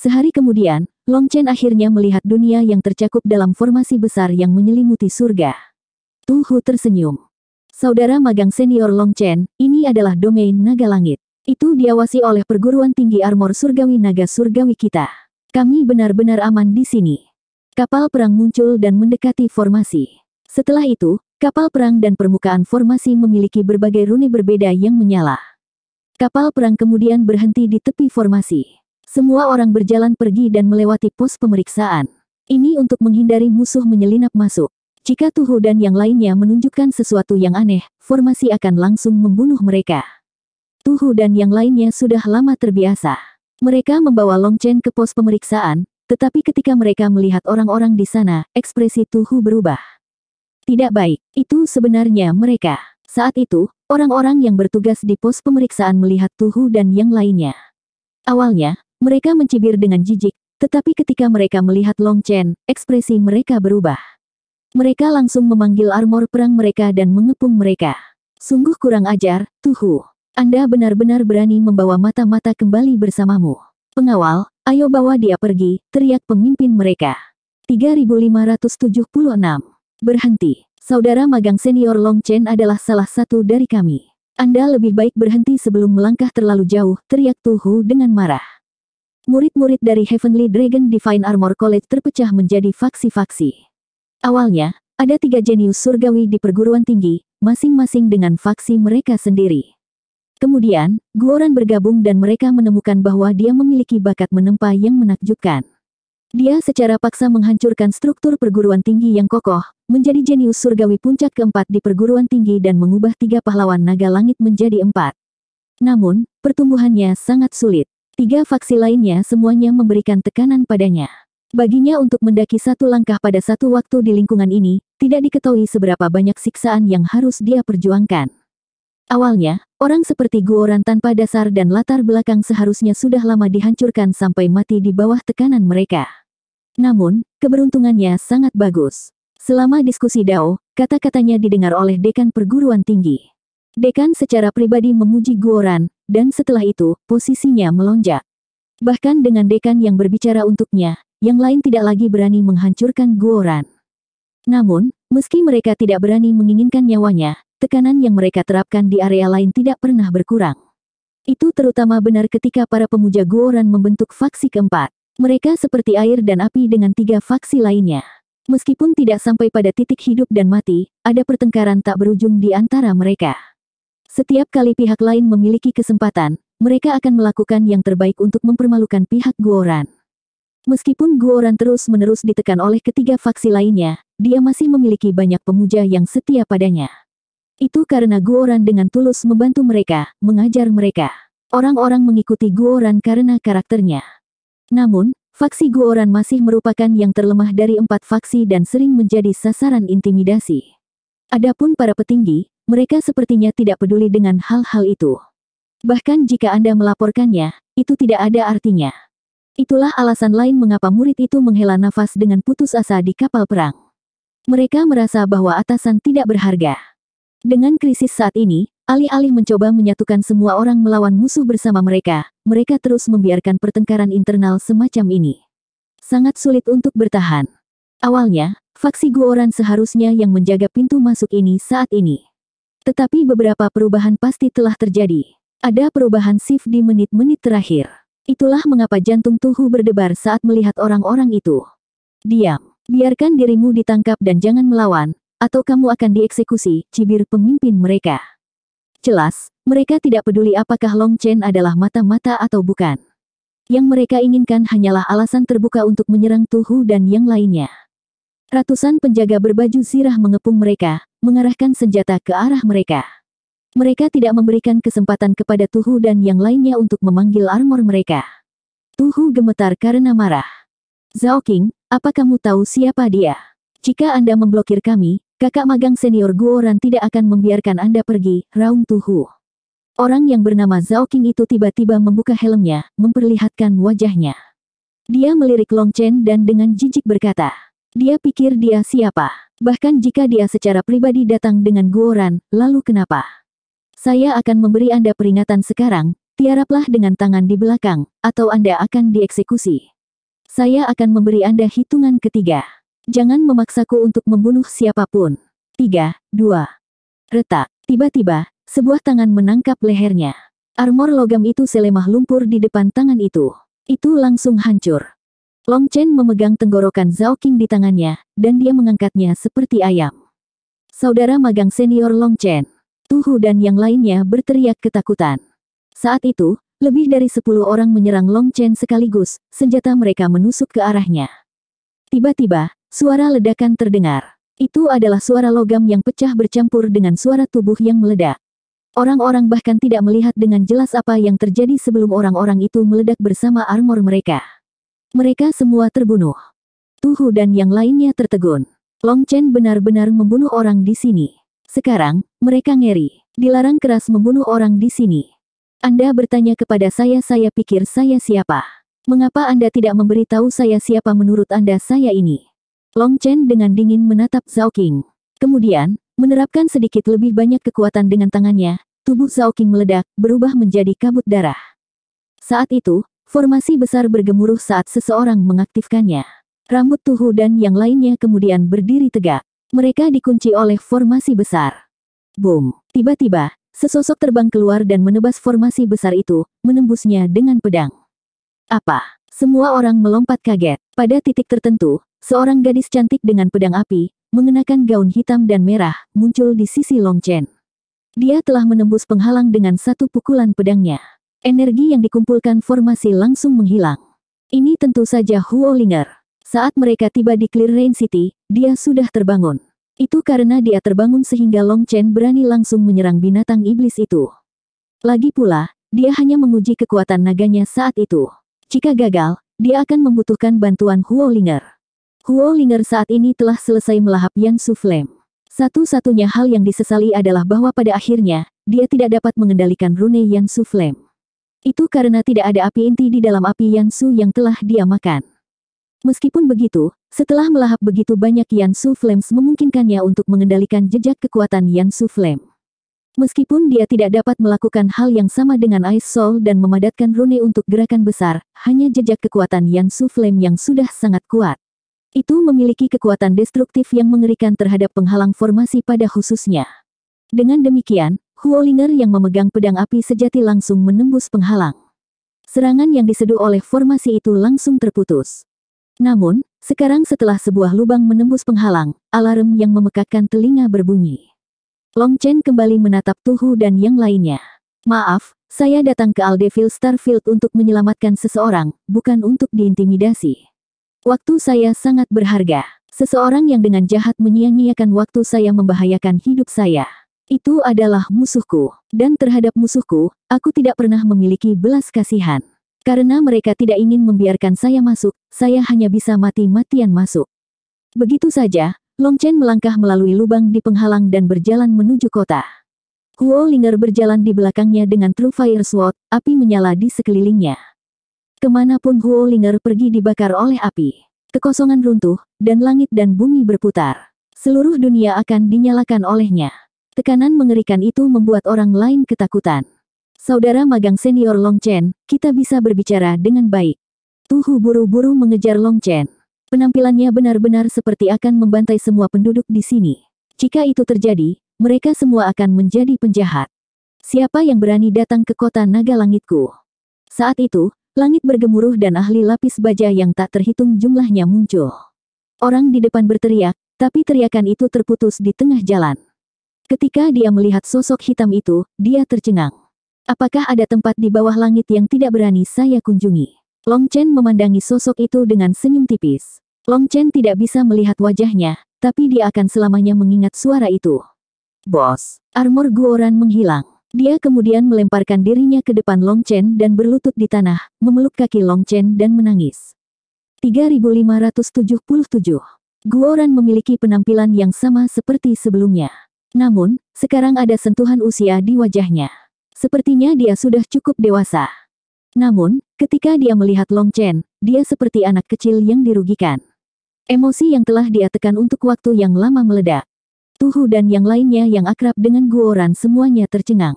Sehari kemudian, Long Chen akhirnya melihat dunia yang tercakup dalam formasi besar yang menyelimuti surga. Tu tersenyum. Saudara magang senior Long Chen, ini adalah domain naga langit. Itu diawasi oleh perguruan tinggi armor surgawi naga surgawi kita. Kami benar-benar aman di sini. Kapal perang muncul dan mendekati formasi. Setelah itu, kapal perang dan permukaan formasi memiliki berbagai rune berbeda yang menyala. Kapal perang kemudian berhenti di tepi formasi. Semua orang berjalan pergi dan melewati pos pemeriksaan. Ini untuk menghindari musuh menyelinap masuk. Jika Tuhu dan yang lainnya menunjukkan sesuatu yang aneh, formasi akan langsung membunuh mereka. Tuhu dan yang lainnya sudah lama terbiasa. Mereka membawa Long Chen ke pos pemeriksaan, tetapi ketika mereka melihat orang-orang di sana, ekspresi Tuhu berubah. Tidak baik, itu sebenarnya mereka. Saat itu, orang-orang yang bertugas di pos pemeriksaan melihat Tuhu dan yang lainnya. Awalnya, mereka mencibir dengan jijik, tetapi ketika mereka melihat Long Chen, ekspresi mereka berubah. Mereka langsung memanggil armor perang mereka dan mengepung mereka. Sungguh kurang ajar, Tuhu. Anda benar-benar berani membawa mata-mata kembali bersamamu. Pengawal, ayo bawa dia pergi, teriak pemimpin mereka. 3576. Berhenti. Saudara magang senior Long Chen adalah salah satu dari kami. Anda lebih baik berhenti sebelum melangkah terlalu jauh, teriak Tuhu dengan marah. Murid-murid dari Heavenly Dragon Divine Armor College terpecah menjadi faksi-faksi. Awalnya, ada tiga jenius surgawi di perguruan tinggi, masing-masing dengan faksi mereka sendiri. Kemudian, Guoran bergabung dan mereka menemukan bahwa dia memiliki bakat menempa yang menakjubkan. Dia secara paksa menghancurkan struktur perguruan tinggi yang kokoh, menjadi jenius surgawi puncak keempat di perguruan tinggi dan mengubah tiga pahlawan naga langit menjadi empat. Namun, pertumbuhannya sangat sulit. Tiga faksi lainnya semuanya memberikan tekanan padanya. Baginya untuk mendaki satu langkah pada satu waktu di lingkungan ini, tidak diketahui seberapa banyak siksaan yang harus dia perjuangkan. Awalnya, orang seperti Guoran tanpa dasar dan latar belakang seharusnya sudah lama dihancurkan sampai mati di bawah tekanan mereka. Namun, keberuntungannya sangat bagus. Selama diskusi Dao, kata-katanya didengar oleh dekan perguruan tinggi. Dekan secara pribadi memuji Guoran, dan setelah itu, posisinya melonjak. Bahkan dengan dekan yang berbicara untuknya, yang lain tidak lagi berani menghancurkan Guoran. Namun, meski mereka tidak berani menginginkan nyawanya, tekanan yang mereka terapkan di area lain tidak pernah berkurang. Itu terutama benar ketika para pemuja Guoran membentuk faksi keempat. Mereka seperti air dan api dengan tiga faksi lainnya. Meskipun tidak sampai pada titik hidup dan mati, ada pertengkaran tak berujung di antara mereka. Setiap kali pihak lain memiliki kesempatan, mereka akan melakukan yang terbaik untuk mempermalukan pihak Guoran. Meskipun Guoran terus-menerus ditekan oleh ketiga faksi lainnya, dia masih memiliki banyak pemuja yang setia padanya. Itu karena Guoran dengan tulus membantu mereka, mengajar mereka. Orang-orang mengikuti Guoran karena karakternya. Namun, faksi Guoran masih merupakan yang terlemah dari empat faksi dan sering menjadi sasaran intimidasi. Adapun para petinggi, mereka sepertinya tidak peduli dengan hal-hal itu. Bahkan jika Anda melaporkannya, itu tidak ada artinya. Itulah alasan lain mengapa murid itu menghela nafas dengan putus asa di kapal perang. Mereka merasa bahwa atasan tidak berharga. Dengan krisis saat ini, alih-alih mencoba menyatukan semua orang melawan musuh bersama mereka, mereka terus membiarkan pertengkaran internal semacam ini. Sangat sulit untuk bertahan. Awalnya, faksi Guoran seharusnya yang menjaga pintu masuk ini saat ini. Tetapi beberapa perubahan pasti telah terjadi. Ada perubahan shift di menit-menit terakhir. Itulah mengapa jantung Tuhu berdebar saat melihat orang-orang itu. Diam, biarkan dirimu ditangkap dan jangan melawan, atau kamu akan dieksekusi, cibir pemimpin mereka. Jelas, mereka tidak peduli apakah Long Chen adalah mata-mata atau bukan. Yang mereka inginkan hanyalah alasan terbuka untuk menyerang Tuhu dan yang lainnya. Ratusan penjaga berbaju sirah mengepung mereka, mengarahkan senjata ke arah mereka. Mereka tidak memberikan kesempatan kepada Tuhu dan yang lainnya untuk memanggil armor mereka. Tuhu gemetar karena marah. Zhao Qing, apa kamu tahu siapa dia? Jika Anda memblokir kami, Kakak magang senior Guoran tidak akan membiarkan Anda pergi, Raung Tuhu. Orang yang bernama Zhao King itu tiba-tiba membuka helmnya, memperlihatkan wajahnya. Dia melirik Long Chen dan dengan jijik berkata, dia pikir dia siapa. Bahkan jika dia secara pribadi datang dengan Guoran, lalu kenapa? Saya akan memberi Anda peringatan sekarang, tiaraplah dengan tangan di belakang, atau Anda akan dieksekusi. Saya akan memberi Anda hitungan ketiga. Jangan memaksaku untuk membunuh siapapun. Tiga, dua. Retak. Tiba-tiba, sebuah tangan menangkap lehernya. Armor logam itu selemah lumpur di depan tangan itu. Itu langsung hancur. Long Chen memegang tenggorokan Zhao Qing di tangannya, dan dia mengangkatnya seperti ayam. Saudara magang senior Long Chen, Tuhu dan yang lainnya berteriak ketakutan. Saat itu, lebih dari sepuluh orang menyerang Long Chen sekaligus, senjata mereka menusuk ke arahnya. Tiba-tiba, Suara ledakan terdengar. Itu adalah suara logam yang pecah bercampur dengan suara tubuh yang meledak. Orang-orang bahkan tidak melihat dengan jelas apa yang terjadi sebelum orang-orang itu meledak bersama armor mereka. Mereka semua terbunuh. Tuhu dan yang lainnya tertegun. Long Chen benar-benar membunuh orang di sini. Sekarang, mereka ngeri. Dilarang keras membunuh orang di sini. Anda bertanya kepada saya saya pikir saya siapa. Mengapa Anda tidak memberitahu saya siapa menurut Anda saya ini? Long Chen dengan dingin menatap Zhao Qing. Kemudian, menerapkan sedikit lebih banyak kekuatan dengan tangannya, tubuh Zhao Qing meledak, berubah menjadi kabut darah. Saat itu, formasi besar bergemuruh saat seseorang mengaktifkannya. Rambut Tuhu dan yang lainnya kemudian berdiri tegak. Mereka dikunci oleh formasi besar. Boom! Tiba-tiba, sesosok terbang keluar dan menebas formasi besar itu, menembusnya dengan pedang. Apa? Semua orang melompat kaget. Pada titik tertentu, Seorang gadis cantik dengan pedang api, mengenakan gaun hitam dan merah, muncul di sisi Long Chen. Dia telah menembus penghalang dengan satu pukulan pedangnya. Energi yang dikumpulkan formasi langsung menghilang. Ini tentu saja Huo Ling'er. Saat mereka tiba di Clear Rain City, dia sudah terbangun. Itu karena dia terbangun sehingga Long Chen berani langsung menyerang binatang iblis itu. Lagi pula, dia hanya menguji kekuatan naganya saat itu. Jika gagal, dia akan membutuhkan bantuan Huo Ling'er. Kuo Ling'er saat ini telah selesai melahap Yan Flame. Satu-satunya hal yang disesali adalah bahwa pada akhirnya, dia tidak dapat mengendalikan rune Yan Flame. Itu karena tidak ada api inti di dalam api Yan Su yang telah dia makan. Meskipun begitu, setelah melahap begitu banyak Yan Su Flames memungkinkannya untuk mengendalikan jejak kekuatan Yan Su Flame. Meskipun dia tidak dapat melakukan hal yang sama dengan Ice Soul dan memadatkan rune untuk gerakan besar, hanya jejak kekuatan Yan Su Flame yang sudah sangat kuat. Itu memiliki kekuatan destruktif yang mengerikan terhadap penghalang formasi pada khususnya. Dengan demikian, Huolinger yang memegang pedang api sejati langsung menembus penghalang. Serangan yang diseduh oleh formasi itu langsung terputus. Namun, sekarang setelah sebuah lubang menembus penghalang, alarm yang memekakkan telinga berbunyi. Long Chen kembali menatap Tuhu dan yang lainnya. Maaf, saya datang ke Aldeville Starfield untuk menyelamatkan seseorang, bukan untuk diintimidasi. Waktu saya sangat berharga. Seseorang yang dengan jahat menyia-nyiakan waktu saya membahayakan hidup saya. Itu adalah musuhku. Dan terhadap musuhku, aku tidak pernah memiliki belas kasihan. Karena mereka tidak ingin membiarkan saya masuk, saya hanya bisa mati-matian masuk. Begitu saja, Long Chen melangkah melalui lubang di penghalang dan berjalan menuju kota. Huo Linger berjalan di belakangnya dengan True Fire Sword, api menyala di sekelilingnya. Kemanapun Huo Ling'er pergi dibakar oleh api. Kekosongan runtuh, dan langit dan bumi berputar. Seluruh dunia akan dinyalakan olehnya. Tekanan mengerikan itu membuat orang lain ketakutan. Saudara magang senior Long Chen, kita bisa berbicara dengan baik. Tuhu buru-buru mengejar Long Chen. Penampilannya benar-benar seperti akan membantai semua penduduk di sini. Jika itu terjadi, mereka semua akan menjadi penjahat. Siapa yang berani datang ke kota naga langitku? Saat itu, Langit bergemuruh dan ahli lapis baja yang tak terhitung jumlahnya muncul. Orang di depan berteriak, tapi teriakan itu terputus di tengah jalan. Ketika dia melihat sosok hitam itu, dia tercengang. Apakah ada tempat di bawah langit yang tidak berani saya kunjungi? Long Chen memandangi sosok itu dengan senyum tipis. Long Chen tidak bisa melihat wajahnya, tapi dia akan selamanya mengingat suara itu. Bos, armor Guoran menghilang. Dia kemudian melemparkan dirinya ke depan Long Chen dan berlutut di tanah, memeluk kaki Long Chen dan menangis. 3577 Guoran memiliki penampilan yang sama seperti sebelumnya. Namun, sekarang ada sentuhan usia di wajahnya. Sepertinya dia sudah cukup dewasa. Namun, ketika dia melihat Long Chen, dia seperti anak kecil yang dirugikan. Emosi yang telah dia tekan untuk waktu yang lama meledak, Tuhu dan yang lainnya yang akrab dengan Guoran semuanya tercengang.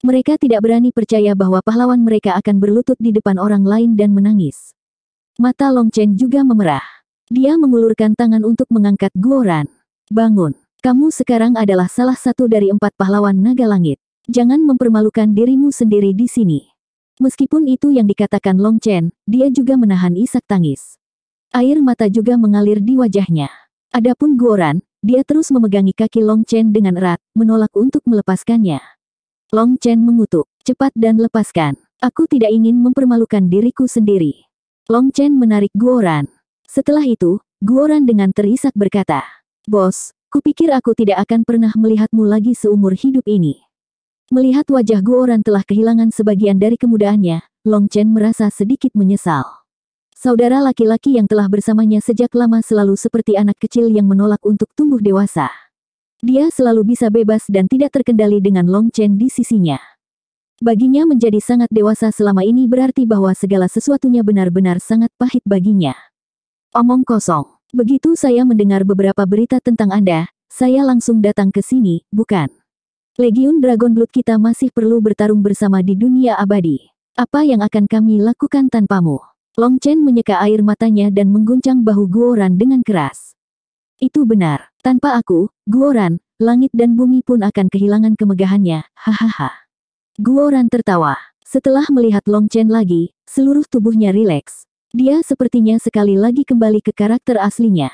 Mereka tidak berani percaya bahwa pahlawan mereka akan berlutut di depan orang lain dan menangis. Mata Long Chen juga memerah. Dia mengulurkan tangan untuk mengangkat Guoran. Bangun. Kamu sekarang adalah salah satu dari empat pahlawan naga langit. Jangan mempermalukan dirimu sendiri di sini. Meskipun itu yang dikatakan Long Chen, dia juga menahan isak tangis. Air mata juga mengalir di wajahnya. Adapun Guoran. Dia terus memegangi kaki Long Chen dengan erat, menolak untuk melepaskannya. Long Chen mengutuk, cepat dan lepaskan. Aku tidak ingin mempermalukan diriku sendiri. Long Chen menarik Guoran. Setelah itu, Guoran dengan terisak berkata, Bos, kupikir aku tidak akan pernah melihatmu lagi seumur hidup ini. Melihat wajah Guoran telah kehilangan sebagian dari kemudahannya, Long Chen merasa sedikit menyesal. Saudara laki-laki yang telah bersamanya sejak lama selalu seperti anak kecil yang menolak untuk tumbuh dewasa. Dia selalu bisa bebas dan tidak terkendali dengan Long Chen di sisinya. Baginya menjadi sangat dewasa selama ini berarti bahwa segala sesuatunya benar-benar sangat pahit baginya. Omong kosong. Begitu saya mendengar beberapa berita tentang Anda, saya langsung datang ke sini, bukan? Legion Dragon Blood kita masih perlu bertarung bersama di dunia abadi. Apa yang akan kami lakukan tanpamu? Long Chen menyeka air matanya dan mengguncang bahu Guoran dengan keras. Itu benar. Tanpa aku, Guoran, langit dan bumi pun akan kehilangan kemegahannya. Hahaha. Guoran tertawa. Setelah melihat Long Chen lagi, seluruh tubuhnya rileks. Dia sepertinya sekali lagi kembali ke karakter aslinya.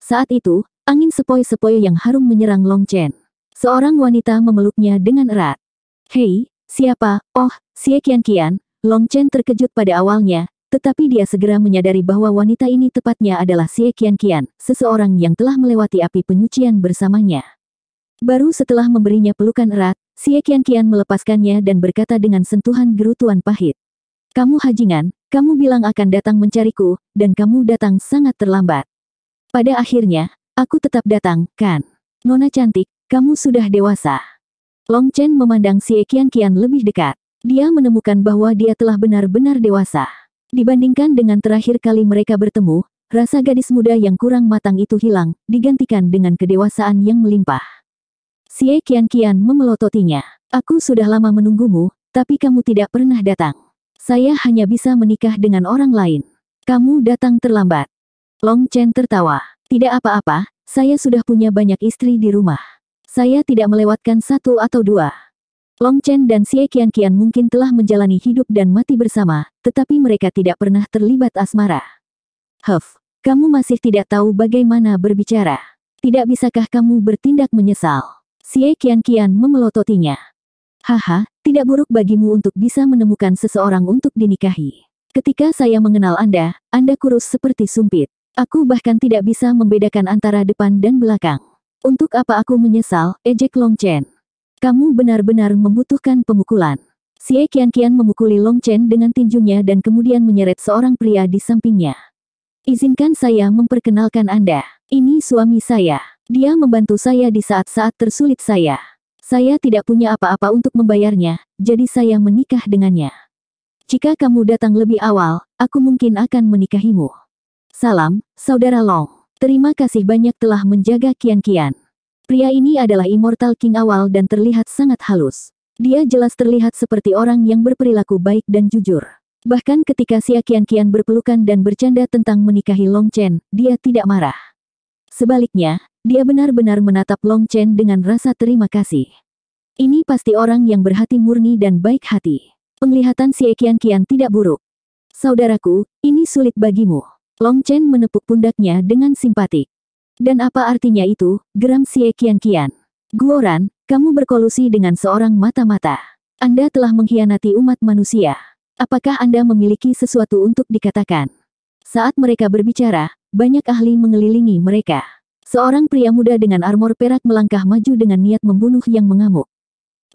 Saat itu, angin sepoi-sepoi yang harum menyerang Long Chen. Seorang wanita memeluknya dengan erat. Hei, siapa? Oh, Xie Qian Qian. Long Chen terkejut pada awalnya, tetapi dia segera menyadari bahwa wanita ini tepatnya adalah Xie Qian seseorang yang telah melewati api penyucian bersamanya. Baru setelah memberinya pelukan erat, Xie Qian melepaskannya dan berkata dengan sentuhan gerutuan pahit. Kamu hajingan, kamu bilang akan datang mencariku, dan kamu datang sangat terlambat. Pada akhirnya, aku tetap datang, kan? Nona cantik, kamu sudah dewasa. Long Chen memandang Xie Qian lebih dekat. Dia menemukan bahwa dia telah benar-benar dewasa. Dibandingkan dengan terakhir kali mereka bertemu, rasa gadis muda yang kurang matang itu hilang, digantikan dengan kedewasaan yang melimpah. Xie kian-kian memelototinya. Aku sudah lama menunggumu, tapi kamu tidak pernah datang. Saya hanya bisa menikah dengan orang lain. Kamu datang terlambat. Long Chen tertawa. Tidak apa-apa, saya sudah punya banyak istri di rumah. Saya tidak melewatkan satu atau dua. Long Chen dan Xie Qianqian mungkin telah menjalani hidup dan mati bersama, tetapi mereka tidak pernah terlibat asmara. Huff, kamu masih tidak tahu bagaimana berbicara. Tidak bisakah kamu bertindak menyesal? Xie Qianqian memelototinya. Haha, tidak buruk bagimu untuk bisa menemukan seseorang untuk dinikahi. Ketika saya mengenal Anda, Anda kurus seperti sumpit. Aku bahkan tidak bisa membedakan antara depan dan belakang. Untuk apa aku menyesal, ejek Long Chen. Kamu benar-benar membutuhkan pemukulan. Xie Kian memukuli Long Chen dengan tinjunya dan kemudian menyeret seorang pria di sampingnya. Izinkan saya memperkenalkan Anda. Ini suami saya. Dia membantu saya di saat-saat tersulit saya. Saya tidak punya apa-apa untuk membayarnya, jadi saya menikah dengannya. Jika kamu datang lebih awal, aku mungkin akan menikahimu. Salam, Saudara Long. Terima kasih banyak telah menjaga kian-kian. Pria ini adalah Immortal King awal dan terlihat sangat halus. Dia jelas terlihat seperti orang yang berperilaku baik dan jujur. Bahkan ketika Xia kian berpelukan dan bercanda tentang menikahi Long Chen, dia tidak marah. Sebaliknya, dia benar-benar menatap Long Chen dengan rasa terima kasih. Ini pasti orang yang berhati murni dan baik hati. Penglihatan si Ekian Kian tidak buruk. Saudaraku, ini sulit bagimu. Long Chen menepuk pundaknya dengan simpatik. Dan apa artinya itu, geram Xie Qian-Qian? Guoran, kamu berkolusi dengan seorang mata-mata. Anda telah mengkhianati umat manusia. Apakah Anda memiliki sesuatu untuk dikatakan? Saat mereka berbicara, banyak ahli mengelilingi mereka. Seorang pria muda dengan armor perak melangkah maju dengan niat membunuh yang mengamuk.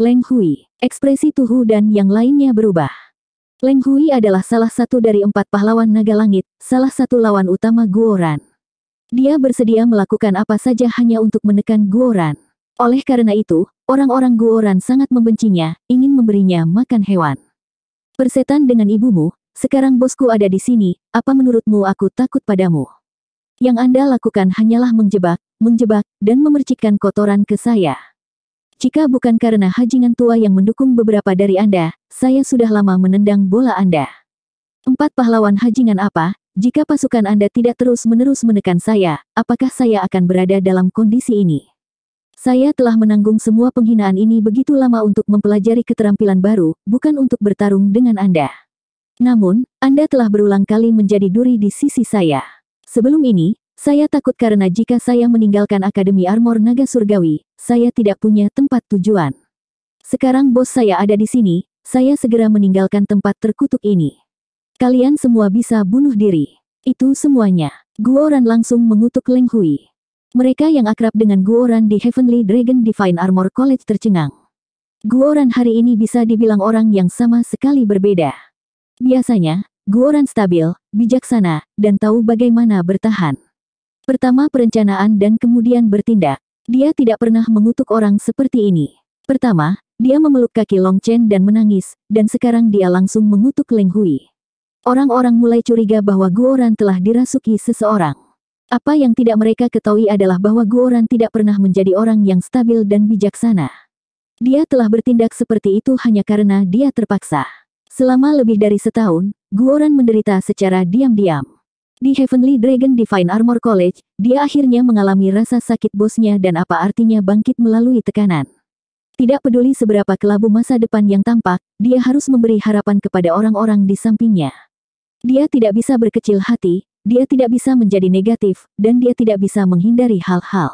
Leng Hui, ekspresi Tuhu dan yang lainnya berubah. Leng Hui adalah salah satu dari empat pahlawan naga langit, salah satu lawan utama Guoran. Dia bersedia melakukan apa saja hanya untuk menekan Guoran. Oleh karena itu, orang-orang Guoran sangat membencinya, ingin memberinya makan hewan. Persetan dengan ibumu, sekarang bosku ada di sini, apa menurutmu aku takut padamu? Yang Anda lakukan hanyalah menjebak, menjebak, dan memercikkan kotoran ke saya. Jika bukan karena hajingan tua yang mendukung beberapa dari Anda, saya sudah lama menendang bola Anda. Empat pahlawan hajingan apa jika pasukan Anda tidak terus-menerus menekan saya, apakah saya akan berada dalam kondisi ini? Saya telah menanggung semua penghinaan ini begitu lama untuk mempelajari keterampilan baru, bukan untuk bertarung dengan Anda. Namun, Anda telah berulang kali menjadi duri di sisi saya. Sebelum ini, saya takut karena jika saya meninggalkan Akademi Armor Naga Surgawi, saya tidak punya tempat tujuan. Sekarang bos saya ada di sini, saya segera meninggalkan tempat terkutuk ini. Kalian semua bisa bunuh diri. Itu semuanya. Guoran langsung mengutuk Leng Hui. Mereka yang akrab dengan Guoran di Heavenly Dragon Divine Armor College tercengang. Guoran hari ini bisa dibilang orang yang sama sekali berbeda. Biasanya, Guoran stabil, bijaksana, dan tahu bagaimana bertahan. Pertama perencanaan dan kemudian bertindak. Dia tidak pernah mengutuk orang seperti ini. Pertama, dia memeluk kaki Long Chen dan menangis, dan sekarang dia langsung mengutuk Leng Hui. Orang-orang mulai curiga bahwa Guoran telah dirasuki seseorang. Apa yang tidak mereka ketahui adalah bahwa Guoran tidak pernah menjadi orang yang stabil dan bijaksana. Dia telah bertindak seperti itu hanya karena dia terpaksa. Selama lebih dari setahun, Guoran menderita secara diam-diam. Di Heavenly Dragon Divine Armor College, dia akhirnya mengalami rasa sakit bosnya dan apa artinya bangkit melalui tekanan. Tidak peduli seberapa kelabu masa depan yang tampak, dia harus memberi harapan kepada orang-orang di sampingnya. Dia tidak bisa berkecil hati, dia tidak bisa menjadi negatif, dan dia tidak bisa menghindari hal-hal.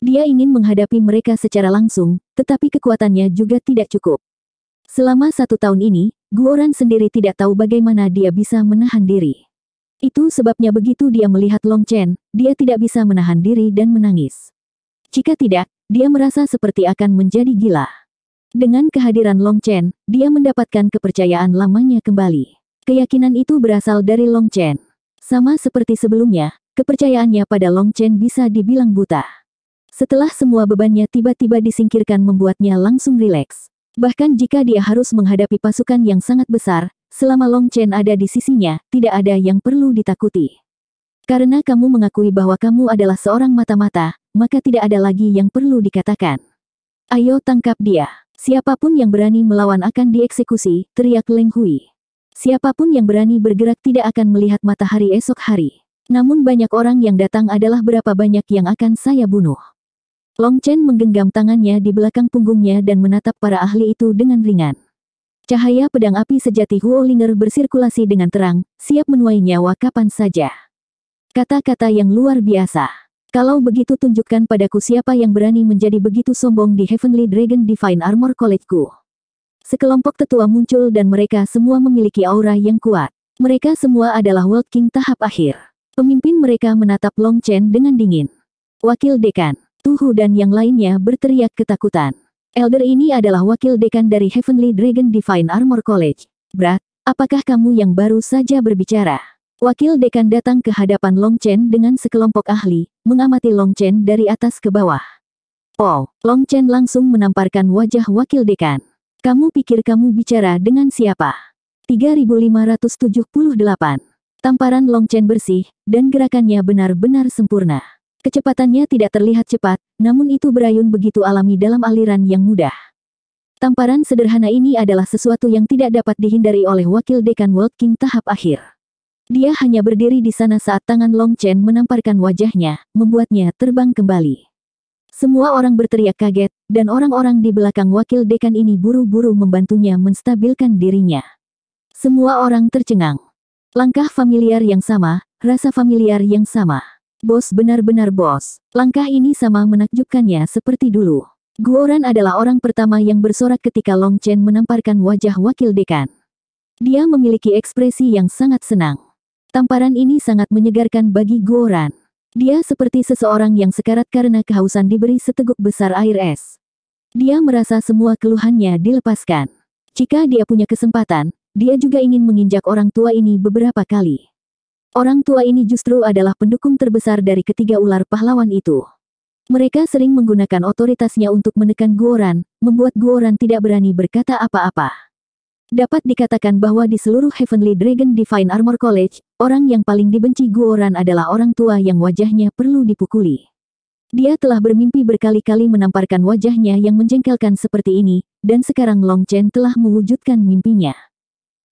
Dia ingin menghadapi mereka secara langsung, tetapi kekuatannya juga tidak cukup. Selama satu tahun ini, Guoran sendiri tidak tahu bagaimana dia bisa menahan diri. Itu sebabnya begitu dia melihat Long Chen, dia tidak bisa menahan diri dan menangis. Jika tidak, dia merasa seperti akan menjadi gila. Dengan kehadiran Long Chen, dia mendapatkan kepercayaan lamanya kembali. Keyakinan itu berasal dari Long Chen. Sama seperti sebelumnya, kepercayaannya pada Long Chen bisa dibilang buta. Setelah semua bebannya tiba-tiba disingkirkan membuatnya langsung rileks. Bahkan jika dia harus menghadapi pasukan yang sangat besar, selama Long Chen ada di sisinya, tidak ada yang perlu ditakuti. Karena kamu mengakui bahwa kamu adalah seorang mata-mata, maka tidak ada lagi yang perlu dikatakan. Ayo tangkap dia. Siapapun yang berani melawan akan dieksekusi, teriak Leng Hui. Siapapun yang berani bergerak tidak akan melihat matahari esok hari. Namun banyak orang yang datang adalah berapa banyak yang akan saya bunuh. Long Chen menggenggam tangannya di belakang punggungnya dan menatap para ahli itu dengan ringan. Cahaya pedang api sejati Huo Linger bersirkulasi dengan terang, siap menuai nyawa kapan saja. Kata-kata yang luar biasa. Kalau begitu tunjukkan padaku siapa yang berani menjadi begitu sombong di Heavenly Dragon Divine Armor College-ku. Sekelompok tetua muncul dan mereka semua memiliki aura yang kuat. Mereka semua adalah World King tahap akhir. Pemimpin mereka menatap Long Chen dengan dingin. Wakil Dekan, Tuhu dan yang lainnya berteriak ketakutan. Elder ini adalah wakil dekan dari Heavenly Dragon Divine Armor College. Brat, apakah kamu yang baru saja berbicara? Wakil dekan datang ke hadapan Long Chen dengan sekelompok ahli, mengamati Long Chen dari atas ke bawah. Oh, Long Chen langsung menamparkan wajah wakil dekan. Kamu pikir kamu bicara dengan siapa? 3578. Tamparan Long Chen bersih, dan gerakannya benar-benar sempurna. Kecepatannya tidak terlihat cepat, namun itu berayun begitu alami dalam aliran yang mudah. Tamparan sederhana ini adalah sesuatu yang tidak dapat dihindari oleh wakil dekan World King tahap akhir. Dia hanya berdiri di sana saat tangan Long Chen menamparkan wajahnya, membuatnya terbang kembali. Semua orang berteriak kaget, dan orang-orang di belakang wakil dekan ini buru-buru membantunya menstabilkan dirinya. Semua orang tercengang. Langkah familiar yang sama, rasa familiar yang sama. Bos benar-benar bos. Langkah ini sama menakjubkannya seperti dulu. Guoran adalah orang pertama yang bersorak ketika Long Chen menamparkan wajah wakil dekan. Dia memiliki ekspresi yang sangat senang. Tamparan ini sangat menyegarkan bagi Guoran. Dia seperti seseorang yang sekarat karena kehausan diberi seteguk besar air es. Dia merasa semua keluhannya dilepaskan. Jika dia punya kesempatan, dia juga ingin menginjak orang tua ini beberapa kali. Orang tua ini justru adalah pendukung terbesar dari ketiga ular pahlawan itu. Mereka sering menggunakan otoritasnya untuk menekan Guoran, membuat Guoran tidak berani berkata apa-apa. Dapat dikatakan bahwa di seluruh Heavenly Dragon Divine Armor College, Orang yang paling dibenci Guoran adalah orang tua yang wajahnya perlu dipukuli. Dia telah bermimpi berkali-kali menamparkan wajahnya yang menjengkelkan seperti ini, dan sekarang Long Chen telah mewujudkan mimpinya.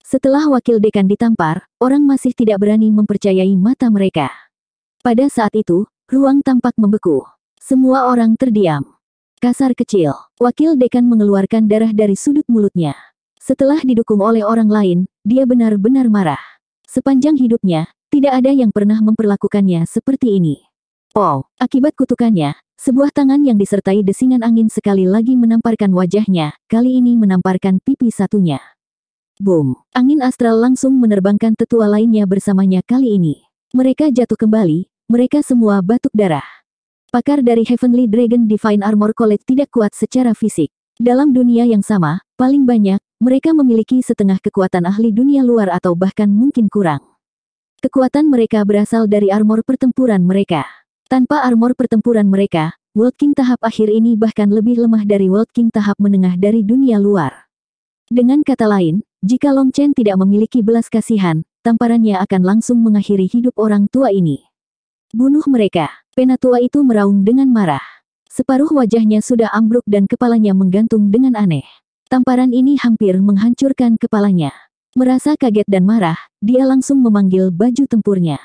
Setelah wakil dekan ditampar, orang masih tidak berani mempercayai mata mereka. Pada saat itu, ruang tampak membeku. Semua orang terdiam. Kasar kecil, wakil dekan mengeluarkan darah dari sudut mulutnya. Setelah didukung oleh orang lain, dia benar-benar marah. Sepanjang hidupnya, tidak ada yang pernah memperlakukannya seperti ini. Wow! Akibat kutukannya, sebuah tangan yang disertai desingan angin sekali lagi menamparkan wajahnya, kali ini menamparkan pipi satunya. Boom! Angin astral langsung menerbangkan tetua lainnya bersamanya kali ini. Mereka jatuh kembali, mereka semua batuk darah. Pakar dari Heavenly Dragon Divine Armor College tidak kuat secara fisik. Dalam dunia yang sama, Paling banyak, mereka memiliki setengah kekuatan ahli dunia luar atau bahkan mungkin kurang. Kekuatan mereka berasal dari armor pertempuran mereka. Tanpa armor pertempuran mereka, World King tahap akhir ini bahkan lebih lemah dari World King tahap menengah dari dunia luar. Dengan kata lain, jika Long Chen tidak memiliki belas kasihan, tamparannya akan langsung mengakhiri hidup orang tua ini. Bunuh mereka. Penatua itu meraung dengan marah. Separuh wajahnya sudah ambruk dan kepalanya menggantung dengan aneh. Tamparan ini hampir menghancurkan kepalanya. Merasa kaget dan marah, dia langsung memanggil baju tempurnya.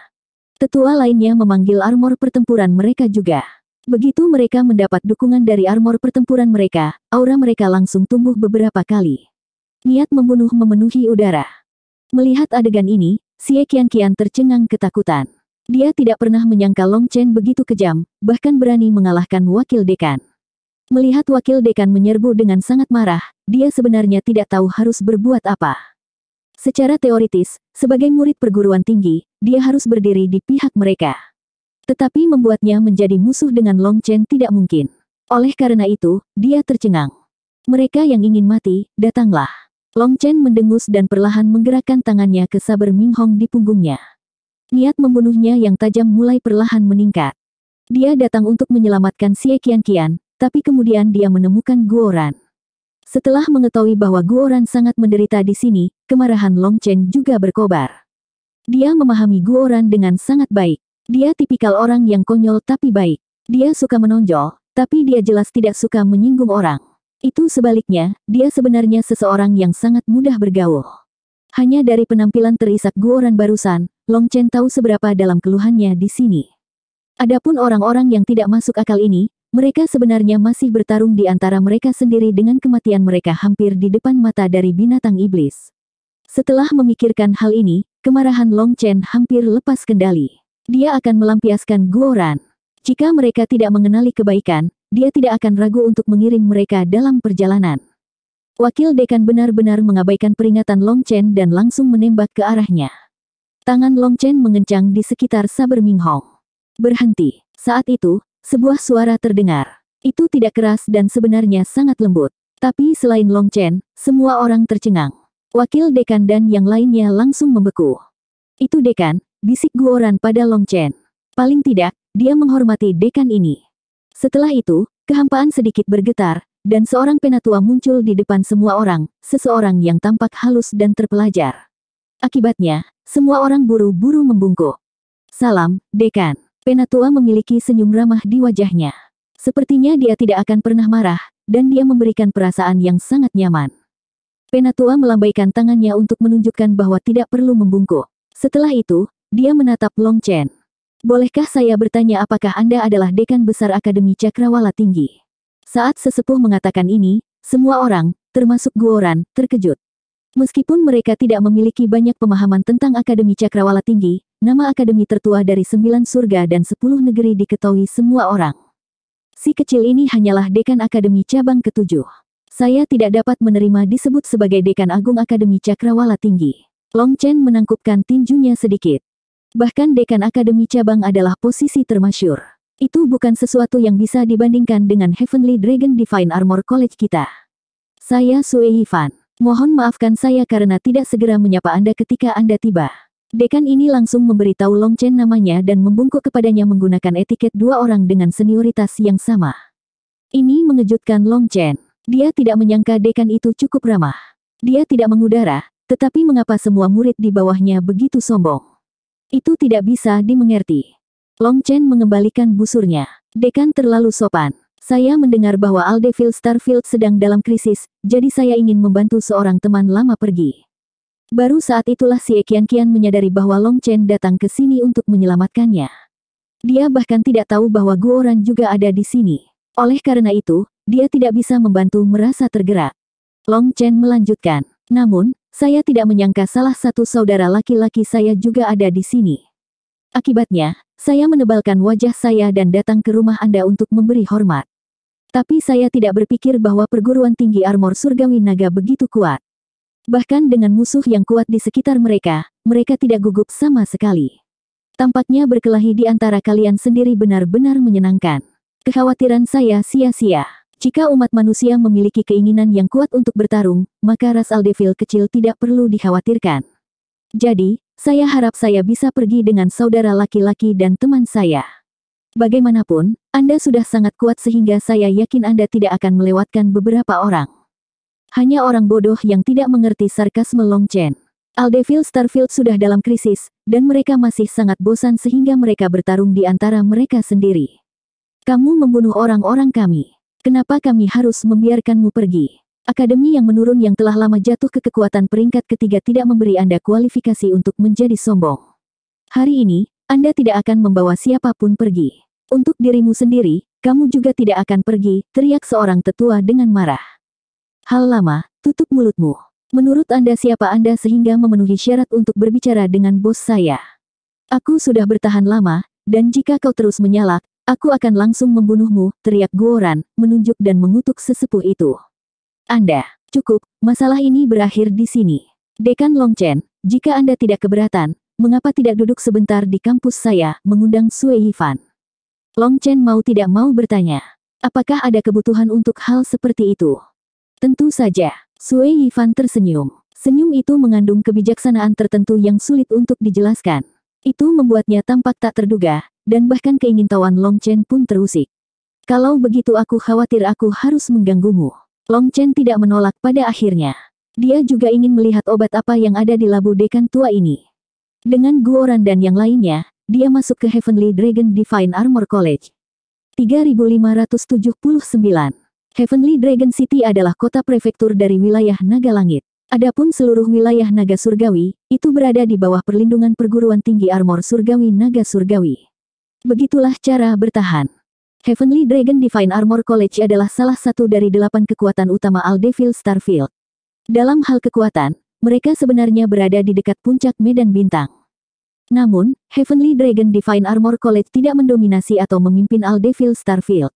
Tetua lainnya memanggil armor pertempuran mereka juga. Begitu mereka mendapat dukungan dari armor pertempuran mereka, aura mereka langsung tumbuh beberapa kali. Niat membunuh memenuhi udara. Melihat adegan ini, Si Xie Qian tercengang ketakutan. Dia tidak pernah menyangka Long Chen begitu kejam, bahkan berani mengalahkan wakil dekan. Melihat wakil dekan menyerbu dengan sangat marah, dia sebenarnya tidak tahu harus berbuat apa. Secara teoritis, sebagai murid perguruan tinggi, dia harus berdiri di pihak mereka. Tetapi membuatnya menjadi musuh dengan Long Chen tidak mungkin. Oleh karena itu, dia tercengang. Mereka yang ingin mati, datanglah. Long Chen mendengus dan perlahan menggerakkan tangannya ke saber Ming Hong di punggungnya. Niat membunuhnya yang tajam mulai perlahan meningkat. Dia datang untuk menyelamatkan Xie Qian Qian, tapi kemudian dia menemukan Guoran. Setelah mengetahui bahwa Guoran sangat menderita di sini, kemarahan Long Chen juga berkobar. Dia memahami Guoran dengan sangat baik. Dia tipikal orang yang konyol tapi baik. Dia suka menonjol, tapi dia jelas tidak suka menyinggung orang. Itu sebaliknya, dia sebenarnya seseorang yang sangat mudah bergaul. Hanya dari penampilan terisak Guoran barusan, Long Chen tahu seberapa dalam keluhannya di sini. Adapun orang-orang yang tidak masuk akal ini, mereka sebenarnya masih bertarung di antara mereka sendiri dengan kematian mereka hampir di depan mata dari binatang iblis. Setelah memikirkan hal ini, kemarahan Long Chen hampir lepas kendali. Dia akan melampiaskan Guoran. Jika mereka tidak mengenali kebaikan, dia tidak akan ragu untuk mengirim mereka dalam perjalanan. Wakil dekan benar-benar mengabaikan peringatan Long Chen dan langsung menembak ke arahnya. Tangan Long Chen mengencang di sekitar Saber Minghong. Berhenti. Saat itu, sebuah suara terdengar. Itu tidak keras dan sebenarnya sangat lembut. Tapi selain Long Chen, semua orang tercengang. Wakil dekan dan yang lainnya langsung membeku. Itu dekan, bisik Guoran pada Long Chen. Paling tidak, dia menghormati dekan ini. Setelah itu, kehampaan sedikit bergetar, dan seorang penatua muncul di depan semua orang, seseorang yang tampak halus dan terpelajar. Akibatnya, semua orang buru-buru membungkuk. Salam, dekan. Penatua memiliki senyum ramah di wajahnya. Sepertinya dia tidak akan pernah marah, dan dia memberikan perasaan yang sangat nyaman. Penatua melambaikan tangannya untuk menunjukkan bahwa tidak perlu membungkuk. Setelah itu, dia menatap Long Chen. Bolehkah saya bertanya apakah Anda adalah dekan besar Akademi Cakrawala Tinggi? Saat sesepuh mengatakan ini, semua orang, termasuk Guoran, terkejut. Meskipun mereka tidak memiliki banyak pemahaman tentang Akademi Cakrawala Tinggi, nama akademi tertua dari sembilan surga dan sepuluh negeri diketahui semua orang. Si kecil ini hanyalah dekan akademi cabang ketujuh. Saya tidak dapat menerima disebut sebagai dekan agung akademi Cakrawala Tinggi. Long Chen menangkupkan tinjunya sedikit. Bahkan dekan akademi cabang adalah posisi termasyur. Itu bukan sesuatu yang bisa dibandingkan dengan Heavenly Dragon Divine Armor College kita. Saya Sue Yifan. Mohon maafkan saya karena tidak segera menyapa Anda ketika Anda tiba. Dekan ini langsung memberitahu Long Chen namanya dan membungkuk kepadanya menggunakan etiket dua orang dengan senioritas yang sama. Ini mengejutkan Long Chen. Dia tidak menyangka dekan itu cukup ramah. Dia tidak mengudara, tetapi mengapa semua murid di bawahnya begitu sombong? Itu tidak bisa dimengerti. Long Chen mengembalikan busurnya. Dekan terlalu sopan. Saya mendengar bahwa Aldeville Starfield sedang dalam krisis, jadi saya ingin membantu seorang teman lama pergi. Baru saat itulah si Ekian Kian menyadari bahwa Long Chen datang ke sini untuk menyelamatkannya. Dia bahkan tidak tahu bahwa Guoran juga ada di sini. Oleh karena itu, dia tidak bisa membantu merasa tergerak. Long Chen melanjutkan, namun, saya tidak menyangka salah satu saudara laki-laki saya juga ada di sini. Akibatnya, saya menebalkan wajah saya dan datang ke rumah Anda untuk memberi hormat. Tapi saya tidak berpikir bahwa perguruan tinggi armor surgawi naga begitu kuat. Bahkan dengan musuh yang kuat di sekitar mereka, mereka tidak gugup sama sekali. Tampaknya berkelahi di antara kalian sendiri benar-benar menyenangkan. Kekhawatiran saya sia-sia. Jika umat manusia memiliki keinginan yang kuat untuk bertarung, maka ras Aldevil kecil tidak perlu dikhawatirkan. Jadi, saya harap saya bisa pergi dengan saudara laki-laki dan teman saya. Bagaimanapun, Anda sudah sangat kuat sehingga saya yakin Anda tidak akan melewatkan beberapa orang. Hanya orang bodoh yang tidak mengerti sarkasme Long Chen. Aldeville Starfield sudah dalam krisis, dan mereka masih sangat bosan sehingga mereka bertarung di antara mereka sendiri. Kamu membunuh orang-orang kami. Kenapa kami harus membiarkanmu pergi? Akademi yang menurun yang telah lama jatuh ke kekuatan peringkat ketiga tidak memberi Anda kualifikasi untuk menjadi sombong. Hari ini, anda tidak akan membawa siapapun pergi. Untuk dirimu sendiri, kamu juga tidak akan pergi, teriak seorang tetua dengan marah. Hal lama, tutup mulutmu. Menurut Anda siapa Anda sehingga memenuhi syarat untuk berbicara dengan bos saya? Aku sudah bertahan lama, dan jika kau terus menyalak, aku akan langsung membunuhmu, teriak Goran, menunjuk dan mengutuk sesepuh itu. Anda, cukup, masalah ini berakhir di sini. Dekan Longchen, jika Anda tidak keberatan, mengapa tidak duduk sebentar di kampus saya, mengundang Sui Yifan. Long Chen mau tidak mau bertanya, apakah ada kebutuhan untuk hal seperti itu? Tentu saja, Sui Yifan tersenyum. Senyum itu mengandung kebijaksanaan tertentu yang sulit untuk dijelaskan. Itu membuatnya tampak tak terduga, dan bahkan keingintahuan Long Chen pun terusik. Kalau begitu aku khawatir aku harus mengganggumu. Long Chen tidak menolak pada akhirnya. Dia juga ingin melihat obat apa yang ada di labu dekan tua ini. Dengan Guoran dan yang lainnya, dia masuk ke Heavenly Dragon Divine Armor College. 3579 Heavenly Dragon City adalah kota prefektur dari wilayah Naga Langit. Adapun seluruh wilayah Naga Surgawi, itu berada di bawah perlindungan perguruan tinggi armor surgawi Naga Surgawi. Begitulah cara bertahan. Heavenly Dragon Divine Armor College adalah salah satu dari delapan kekuatan utama Aldevil Starfield. Dalam hal kekuatan, mereka sebenarnya berada di dekat puncak medan bintang. Namun, Heavenly Dragon Divine Armor College tidak mendominasi atau memimpin All Devil Starfield.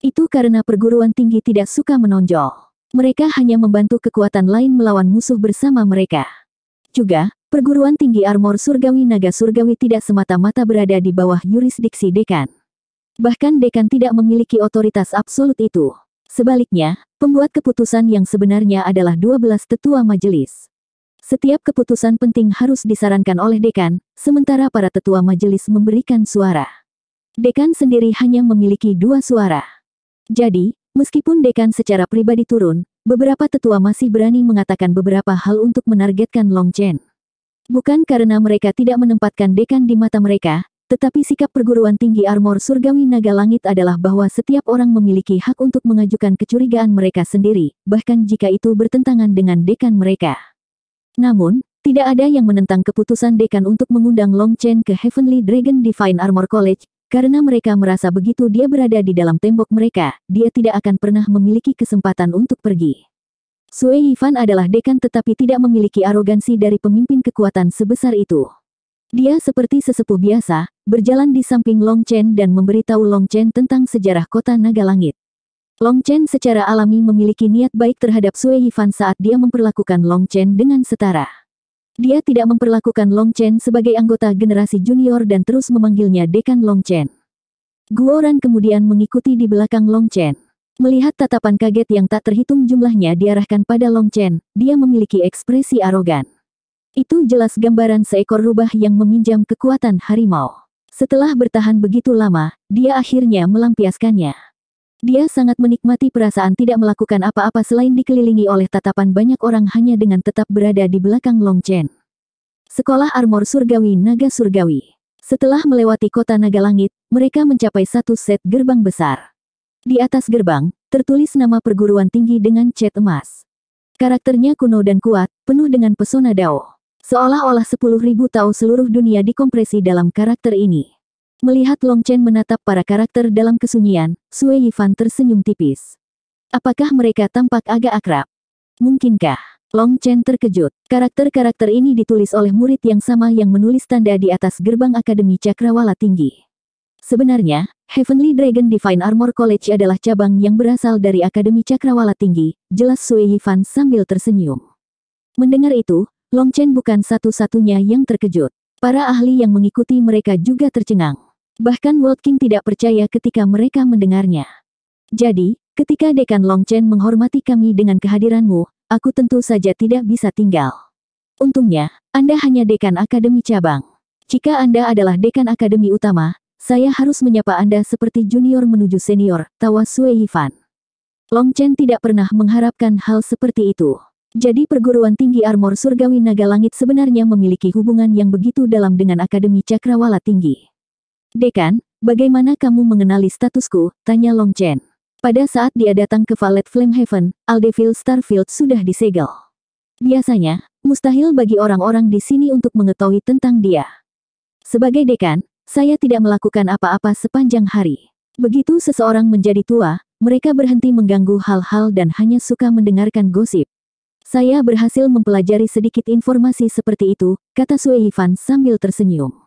Itu karena perguruan tinggi tidak suka menonjol. Mereka hanya membantu kekuatan lain melawan musuh bersama mereka. Juga, perguruan tinggi Armor Surgawi Naga Surgawi tidak semata-mata berada di bawah yurisdiksi dekan. Bahkan dekan tidak memiliki otoritas absolut itu. Sebaliknya, pembuat keputusan yang sebenarnya adalah 12 tetua majelis. Setiap keputusan penting harus disarankan oleh dekan, sementara para tetua majelis memberikan suara. Dekan sendiri hanya memiliki dua suara. Jadi, meskipun dekan secara pribadi turun, beberapa tetua masih berani mengatakan beberapa hal untuk menargetkan Long Chen. Bukan karena mereka tidak menempatkan dekan di mata mereka, tetapi sikap perguruan tinggi armor surgawi naga langit adalah bahwa setiap orang memiliki hak untuk mengajukan kecurigaan mereka sendiri, bahkan jika itu bertentangan dengan dekan mereka. Namun, tidak ada yang menentang keputusan dekan untuk mengundang Long Chen ke Heavenly Dragon Divine Armor College, karena mereka merasa begitu dia berada di dalam tembok mereka, dia tidak akan pernah memiliki kesempatan untuk pergi. Sue Yifan adalah dekan tetapi tidak memiliki arogansi dari pemimpin kekuatan sebesar itu. Dia seperti sesepuh biasa, berjalan di samping Long Chen dan memberitahu Long Chen tentang sejarah kota Naga Langit. Long Chen secara alami memiliki niat baik terhadap Sue Yifan saat dia memperlakukan Long Chen dengan setara. Dia tidak memperlakukan Long Chen sebagai anggota generasi junior dan terus memanggilnya Dekan Long Chen. Guoran kemudian mengikuti di belakang Long Chen. Melihat tatapan kaget yang tak terhitung jumlahnya diarahkan pada Long Chen, dia memiliki ekspresi arogan. Itu jelas gambaran seekor rubah yang meminjam kekuatan harimau. Setelah bertahan begitu lama, dia akhirnya melampiaskannya. Dia sangat menikmati perasaan tidak melakukan apa-apa selain dikelilingi oleh tatapan banyak orang hanya dengan tetap berada di belakang Long Chen. Sekolah Armor Surgawi Naga Surgawi. Setelah melewati kota Naga Langit, mereka mencapai satu set gerbang besar. Di atas gerbang, tertulis nama perguruan tinggi dengan cat emas. Karakternya kuno dan kuat, penuh dengan pesona dao. Seolah-olah sepuluh ribu tahun seluruh dunia dikompresi dalam karakter ini. Melihat Long Chen menatap para karakter dalam kesunyian, Sue Yifan tersenyum tipis. Apakah mereka tampak agak akrab? Mungkinkah? Long Chen terkejut. Karakter-karakter ini ditulis oleh murid yang sama yang menulis tanda di atas gerbang Akademi Cakrawala Tinggi. Sebenarnya, Heavenly Dragon Divine Armor College adalah cabang yang berasal dari Akademi Cakrawala Tinggi, jelas Sue Yifan sambil tersenyum. Mendengar itu, Long Chen bukan satu-satunya yang terkejut. Para ahli yang mengikuti mereka juga tercengang. Bahkan King tidak percaya ketika mereka mendengarnya. Jadi, ketika Dekan Long Chen menghormati kami dengan kehadiranmu, aku tentu saja tidak bisa tinggal. Untungnya, Anda hanya Dekan Akademi Cabang. Jika Anda adalah Dekan Akademi Utama, saya harus menyapa Anda seperti junior menuju senior, tawa Sui Yifan. Long Chen tidak pernah mengharapkan hal seperti itu. Jadi perguruan tinggi armor surgawi naga langit sebenarnya memiliki hubungan yang begitu dalam dengan Akademi Cakrawala Tinggi. Dekan, bagaimana kamu mengenali statusku? Tanya Long Chen. Pada saat dia datang ke Valet Flamehaven, Aldeville Starfield sudah disegel. Biasanya, mustahil bagi orang-orang di sini untuk mengetahui tentang dia. Sebagai dekan, saya tidak melakukan apa-apa sepanjang hari. Begitu seseorang menjadi tua, mereka berhenti mengganggu hal-hal dan hanya suka mendengarkan gosip. Saya berhasil mempelajari sedikit informasi seperti itu, kata Sue Yifan sambil tersenyum.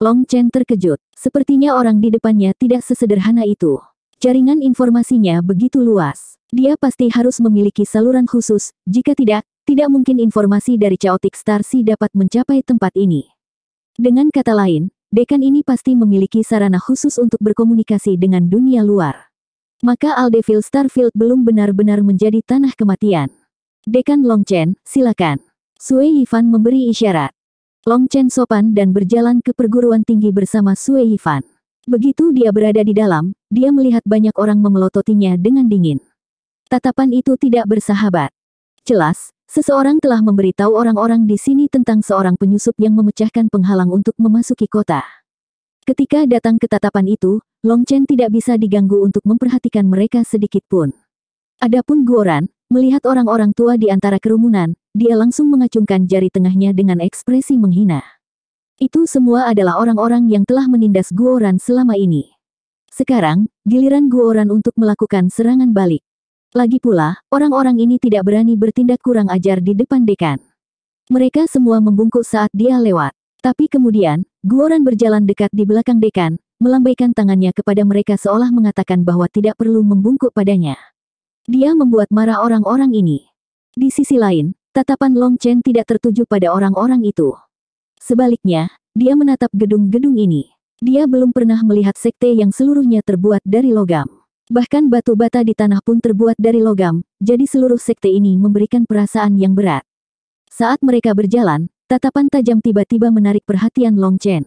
Long Chen terkejut. Sepertinya orang di depannya tidak sesederhana itu. Jaringan informasinya begitu luas. Dia pasti harus memiliki saluran khusus, jika tidak, tidak mungkin informasi dari Chaotic Star si dapat mencapai tempat ini. Dengan kata lain, dekan ini pasti memiliki sarana khusus untuk berkomunikasi dengan dunia luar. Maka Aldeville Starfield belum benar-benar menjadi tanah kematian. Dekan Long Chen, silakan. Sui Yifan memberi isyarat. Long Chen sopan dan berjalan ke perguruan tinggi bersama Sue Yifan. Begitu dia berada di dalam, dia melihat banyak orang memelototinya dengan dingin. Tatapan itu tidak bersahabat. Jelas, seseorang telah memberitahu orang-orang di sini tentang seorang penyusup yang memecahkan penghalang untuk memasuki kota. Ketika datang ke tatapan itu, Long Chen tidak bisa diganggu untuk memperhatikan mereka sedikit pun. Adapun Guoran, melihat orang-orang tua di antara kerumunan, dia langsung mengacungkan jari tengahnya dengan ekspresi menghina. Itu semua adalah orang-orang yang telah menindas Guoran selama ini. Sekarang, giliran Guoran untuk melakukan serangan balik. Lagi pula, orang-orang ini tidak berani bertindak kurang ajar di depan dekan. Mereka semua membungkuk saat dia lewat. Tapi kemudian, Guoran berjalan dekat di belakang dekan, melambaikan tangannya kepada mereka seolah mengatakan bahwa tidak perlu membungkuk padanya. Dia membuat marah orang-orang ini. Di sisi lain, Tatapan Long Chen tidak tertuju pada orang-orang itu. Sebaliknya, dia menatap gedung-gedung ini. Dia belum pernah melihat sekte yang seluruhnya terbuat dari logam. Bahkan batu bata di tanah pun terbuat dari logam, jadi seluruh sekte ini memberikan perasaan yang berat. Saat mereka berjalan, tatapan tajam tiba-tiba menarik perhatian Long Chen.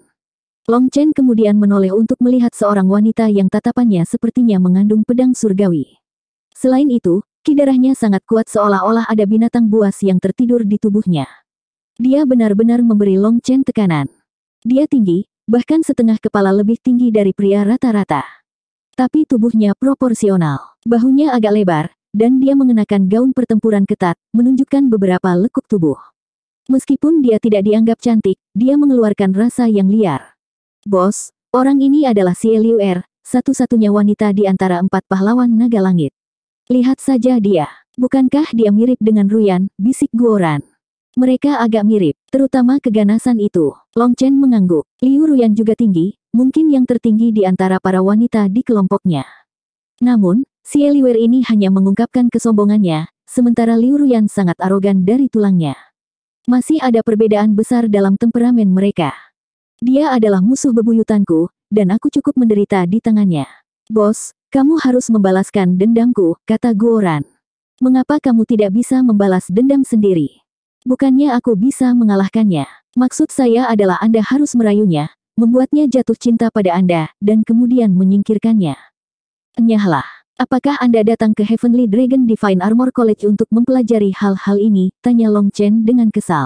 Long Chen kemudian menoleh untuk melihat seorang wanita yang tatapannya sepertinya mengandung pedang surgawi. Selain itu, Ki sangat kuat seolah-olah ada binatang buas yang tertidur di tubuhnya. Dia benar-benar memberi Long Chen tekanan. Dia tinggi, bahkan setengah kepala lebih tinggi dari pria rata-rata. Tapi tubuhnya proporsional, bahunya agak lebar, dan dia mengenakan gaun pertempuran ketat, menunjukkan beberapa lekuk tubuh. Meskipun dia tidak dianggap cantik, dia mengeluarkan rasa yang liar. Bos, orang ini adalah Xie Liu Er, satu-satunya wanita di antara empat pahlawan naga langit. Lihat saja dia. Bukankah dia mirip dengan Ruyan, bisik Guoran. Mereka agak mirip, terutama keganasan itu. Long Chen mengangguk. Liu Ruyan juga tinggi, mungkin yang tertinggi di antara para wanita di kelompoknya. Namun, si Eliwer ini hanya mengungkapkan kesombongannya, sementara Liu Ruyan sangat arogan dari tulangnya. Masih ada perbedaan besar dalam temperamen mereka. Dia adalah musuh bebuyutanku, dan aku cukup menderita di tangannya. Bos, kamu harus membalaskan dendamku, kata Guoran. Mengapa kamu tidak bisa membalas dendam sendiri? Bukannya aku bisa mengalahkannya. Maksud saya adalah Anda harus merayunya, membuatnya jatuh cinta pada Anda, dan kemudian menyingkirkannya. Enyahlah. Apakah Anda datang ke Heavenly Dragon Divine Armor College untuk mempelajari hal-hal ini? Tanya Long Chen dengan kesal.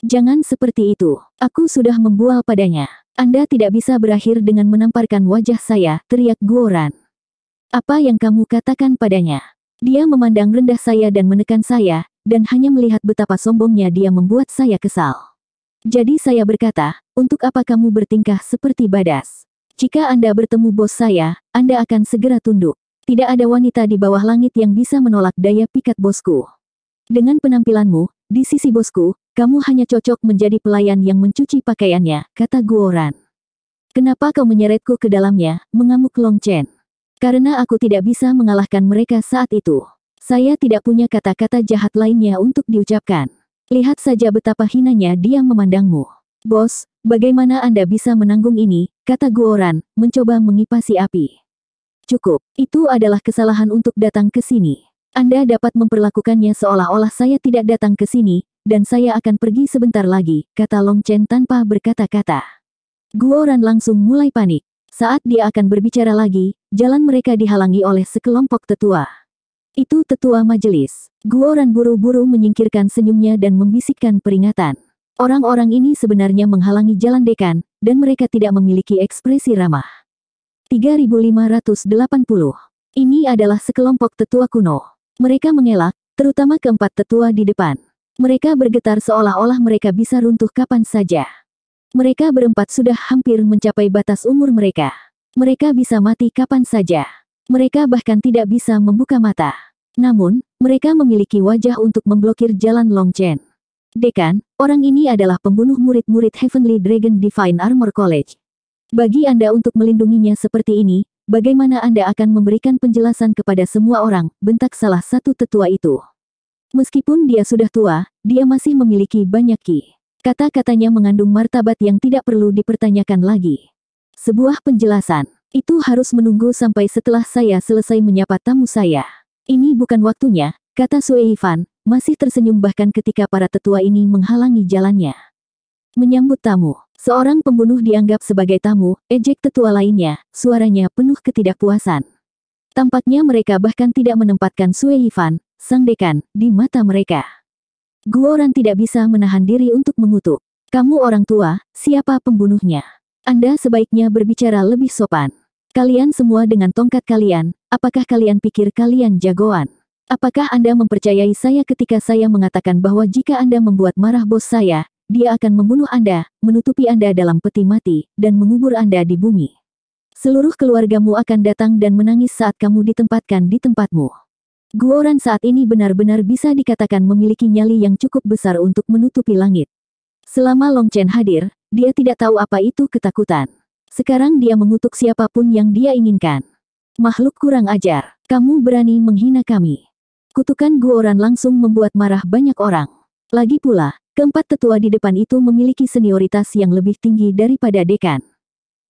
Jangan seperti itu. Aku sudah membual padanya. Anda tidak bisa berakhir dengan menamparkan wajah saya, teriak Guoran. Apa yang kamu katakan padanya? Dia memandang rendah saya dan menekan saya, dan hanya melihat betapa sombongnya dia membuat saya kesal. Jadi saya berkata, untuk apa kamu bertingkah seperti badas? Jika Anda bertemu bos saya, Anda akan segera tunduk. Tidak ada wanita di bawah langit yang bisa menolak daya pikat bosku. Dengan penampilanmu, di sisi bosku, kamu hanya cocok menjadi pelayan yang mencuci pakaiannya, kata Guoran. Kenapa kau menyeretku ke dalamnya, mengamuk Long Chen. Karena aku tidak bisa mengalahkan mereka saat itu. Saya tidak punya kata-kata jahat lainnya untuk diucapkan. Lihat saja betapa hinanya dia memandangmu. Bos, bagaimana Anda bisa menanggung ini, kata Guoran, mencoba mengipasi api. Cukup, itu adalah kesalahan untuk datang ke sini. Anda dapat memperlakukannya seolah-olah saya tidak datang ke sini, dan saya akan pergi sebentar lagi, kata Long Chen tanpa berkata-kata. Guoran langsung mulai panik. Saat dia akan berbicara lagi, jalan mereka dihalangi oleh sekelompok tetua. Itu tetua majelis. Guoran buru-buru menyingkirkan senyumnya dan membisikkan peringatan. Orang-orang ini sebenarnya menghalangi jalan dekan, dan mereka tidak memiliki ekspresi ramah. 3580 Ini adalah sekelompok tetua kuno. Mereka mengelak, terutama keempat tetua di depan. Mereka bergetar seolah-olah mereka bisa runtuh kapan saja. Mereka berempat sudah hampir mencapai batas umur mereka. Mereka bisa mati kapan saja. Mereka bahkan tidak bisa membuka mata. Namun, mereka memiliki wajah untuk memblokir jalan Long Chen. Dekan, orang ini adalah pembunuh murid-murid Heavenly Dragon Divine Armor College. Bagi Anda untuk melindunginya seperti ini, bagaimana Anda akan memberikan penjelasan kepada semua orang, bentak salah satu tetua itu. Meskipun dia sudah tua, dia masih memiliki banyak ki. Kata-katanya mengandung martabat yang tidak perlu dipertanyakan lagi. Sebuah penjelasan. Itu harus menunggu sampai setelah saya selesai menyapa tamu saya. Ini bukan waktunya, kata Sue Ivan, masih tersenyum bahkan ketika para tetua ini menghalangi jalannya. Menyambut tamu, seorang pembunuh dianggap sebagai tamu, ejek tetua lainnya, suaranya penuh ketidakpuasan. Tampaknya mereka bahkan tidak menempatkan Sue Ivan, sang dekan, di mata mereka. Guoran tidak bisa menahan diri untuk mengutuk. Kamu orang tua, siapa pembunuhnya? Anda sebaiknya berbicara lebih sopan. Kalian semua dengan tongkat kalian, apakah kalian pikir kalian jagoan? Apakah Anda mempercayai saya ketika saya mengatakan bahwa jika Anda membuat marah bos saya, dia akan membunuh Anda, menutupi Anda dalam peti mati, dan mengubur Anda di bumi? Seluruh keluargamu akan datang dan menangis saat kamu ditempatkan di tempatmu. Guoran saat ini benar-benar bisa dikatakan memiliki nyali yang cukup besar untuk menutupi langit. Selama Long Chen hadir, dia tidak tahu apa itu ketakutan. Sekarang dia mengutuk siapapun yang dia inginkan. Makhluk kurang ajar, kamu berani menghina kami. Kutukan Guoran langsung membuat marah banyak orang. Lagi pula, keempat tetua di depan itu memiliki senioritas yang lebih tinggi daripada dekan.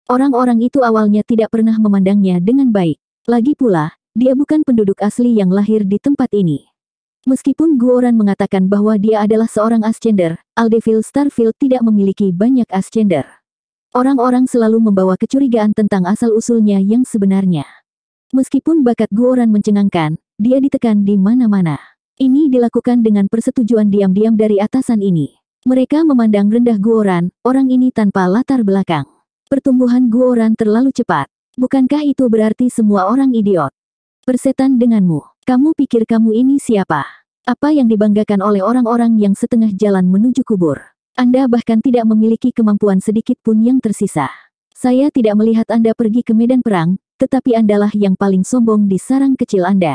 Orang-orang itu awalnya tidak pernah memandangnya dengan baik. Lagi pula, dia bukan penduduk asli yang lahir di tempat ini. Meskipun Guoran mengatakan bahwa dia adalah seorang Ascender, Aldeville Starfield tidak memiliki banyak Ascender. Orang-orang selalu membawa kecurigaan tentang asal-usulnya yang sebenarnya. Meskipun bakat Guoran mencengangkan, dia ditekan di mana-mana. Ini dilakukan dengan persetujuan diam-diam dari atasan ini. Mereka memandang rendah Guoran, orang ini tanpa latar belakang. Pertumbuhan Guoran terlalu cepat. Bukankah itu berarti semua orang idiot? Bersetan denganmu. Kamu pikir kamu ini siapa? Apa yang dibanggakan oleh orang-orang yang setengah jalan menuju kubur? Anda bahkan tidak memiliki kemampuan sedikit pun yang tersisa. Saya tidak melihat Anda pergi ke medan perang, tetapi Andalah yang paling sombong di sarang kecil Anda.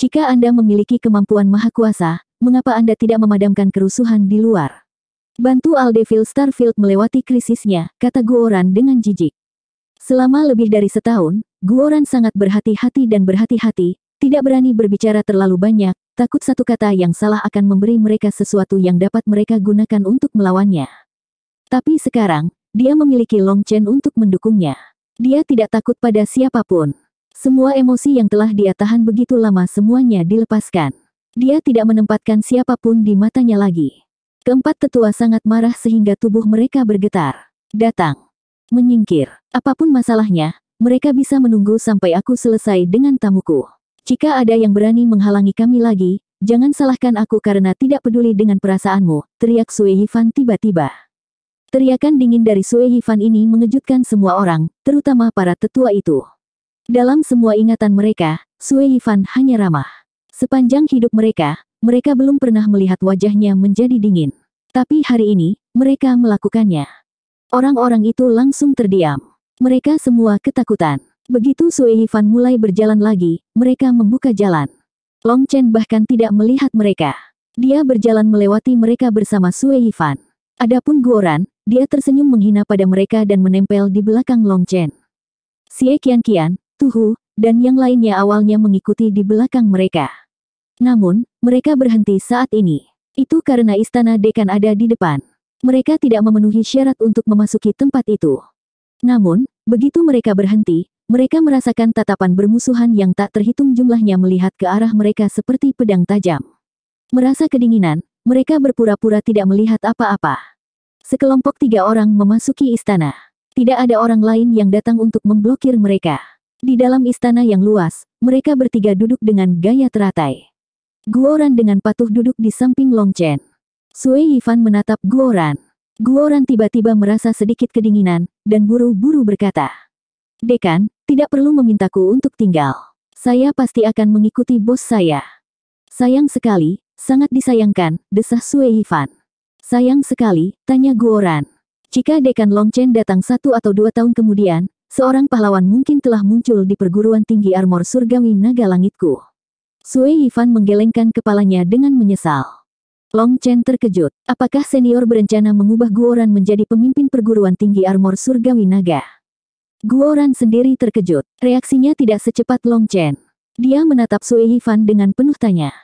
Jika Anda memiliki kemampuan maha kuasa, mengapa Anda tidak memadamkan kerusuhan di luar? Bantu Aldeville Starfield melewati krisisnya, kata Guoran dengan jijik. Selama lebih dari setahun, Guoran sangat berhati-hati dan berhati-hati, tidak berani berbicara terlalu banyak, takut satu kata yang salah akan memberi mereka sesuatu yang dapat mereka gunakan untuk melawannya. Tapi sekarang, dia memiliki Long Chen untuk mendukungnya. Dia tidak takut pada siapapun. Semua emosi yang telah dia tahan begitu lama semuanya dilepaskan. Dia tidak menempatkan siapapun di matanya lagi. Keempat tetua sangat marah sehingga tubuh mereka bergetar. Datang menyingkir. Apapun masalahnya, mereka bisa menunggu sampai aku selesai dengan tamuku. Jika ada yang berani menghalangi kami lagi, jangan salahkan aku karena tidak peduli dengan perasaanmu, teriak Sue Yifan tiba-tiba. Teriakan dingin dari Sue Yifan ini mengejutkan semua orang, terutama para tetua itu. Dalam semua ingatan mereka, Sue Yifan hanya ramah. Sepanjang hidup mereka, mereka belum pernah melihat wajahnya menjadi dingin. Tapi hari ini, mereka melakukannya. Orang-orang itu langsung terdiam. Mereka semua ketakutan. Begitu Sui Hifan mulai berjalan lagi, mereka membuka jalan. Long Chen bahkan tidak melihat mereka. Dia berjalan melewati mereka bersama Sui Hifan. Adapun Guoran, dia tersenyum menghina pada mereka dan menempel di belakang Long Chen. Xie Qian Qian, Tuhu, dan yang lainnya awalnya mengikuti di belakang mereka. Namun, mereka berhenti saat ini. Itu karena istana dekan ada di depan mereka tidak memenuhi syarat untuk memasuki tempat itu. Namun, begitu mereka berhenti, mereka merasakan tatapan bermusuhan yang tak terhitung jumlahnya melihat ke arah mereka seperti pedang tajam. Merasa kedinginan, mereka berpura-pura tidak melihat apa-apa. Sekelompok tiga orang memasuki istana. Tidak ada orang lain yang datang untuk memblokir mereka. Di dalam istana yang luas, mereka bertiga duduk dengan gaya teratai. Guoran dengan patuh duduk di samping Long Chen. Sui Yifan menatap Guoran. Guoran tiba-tiba merasa sedikit kedinginan, dan buru-buru berkata. Dekan, tidak perlu memintaku untuk tinggal. Saya pasti akan mengikuti bos saya. Sayang sekali, sangat disayangkan, desah Sui Yifan. Sayang sekali, tanya Guoran. Jika Dekan Longchen datang satu atau dua tahun kemudian, seorang pahlawan mungkin telah muncul di perguruan tinggi armor surgawi naga langitku. Sui Yifan menggelengkan kepalanya dengan menyesal. Long Chen terkejut. Apakah senior berencana mengubah Guoran menjadi pemimpin perguruan tinggi armor surgawi naga? Guoran sendiri terkejut. Reaksinya tidak secepat Long Chen. Dia menatap Sui Yifan dengan penuh tanya.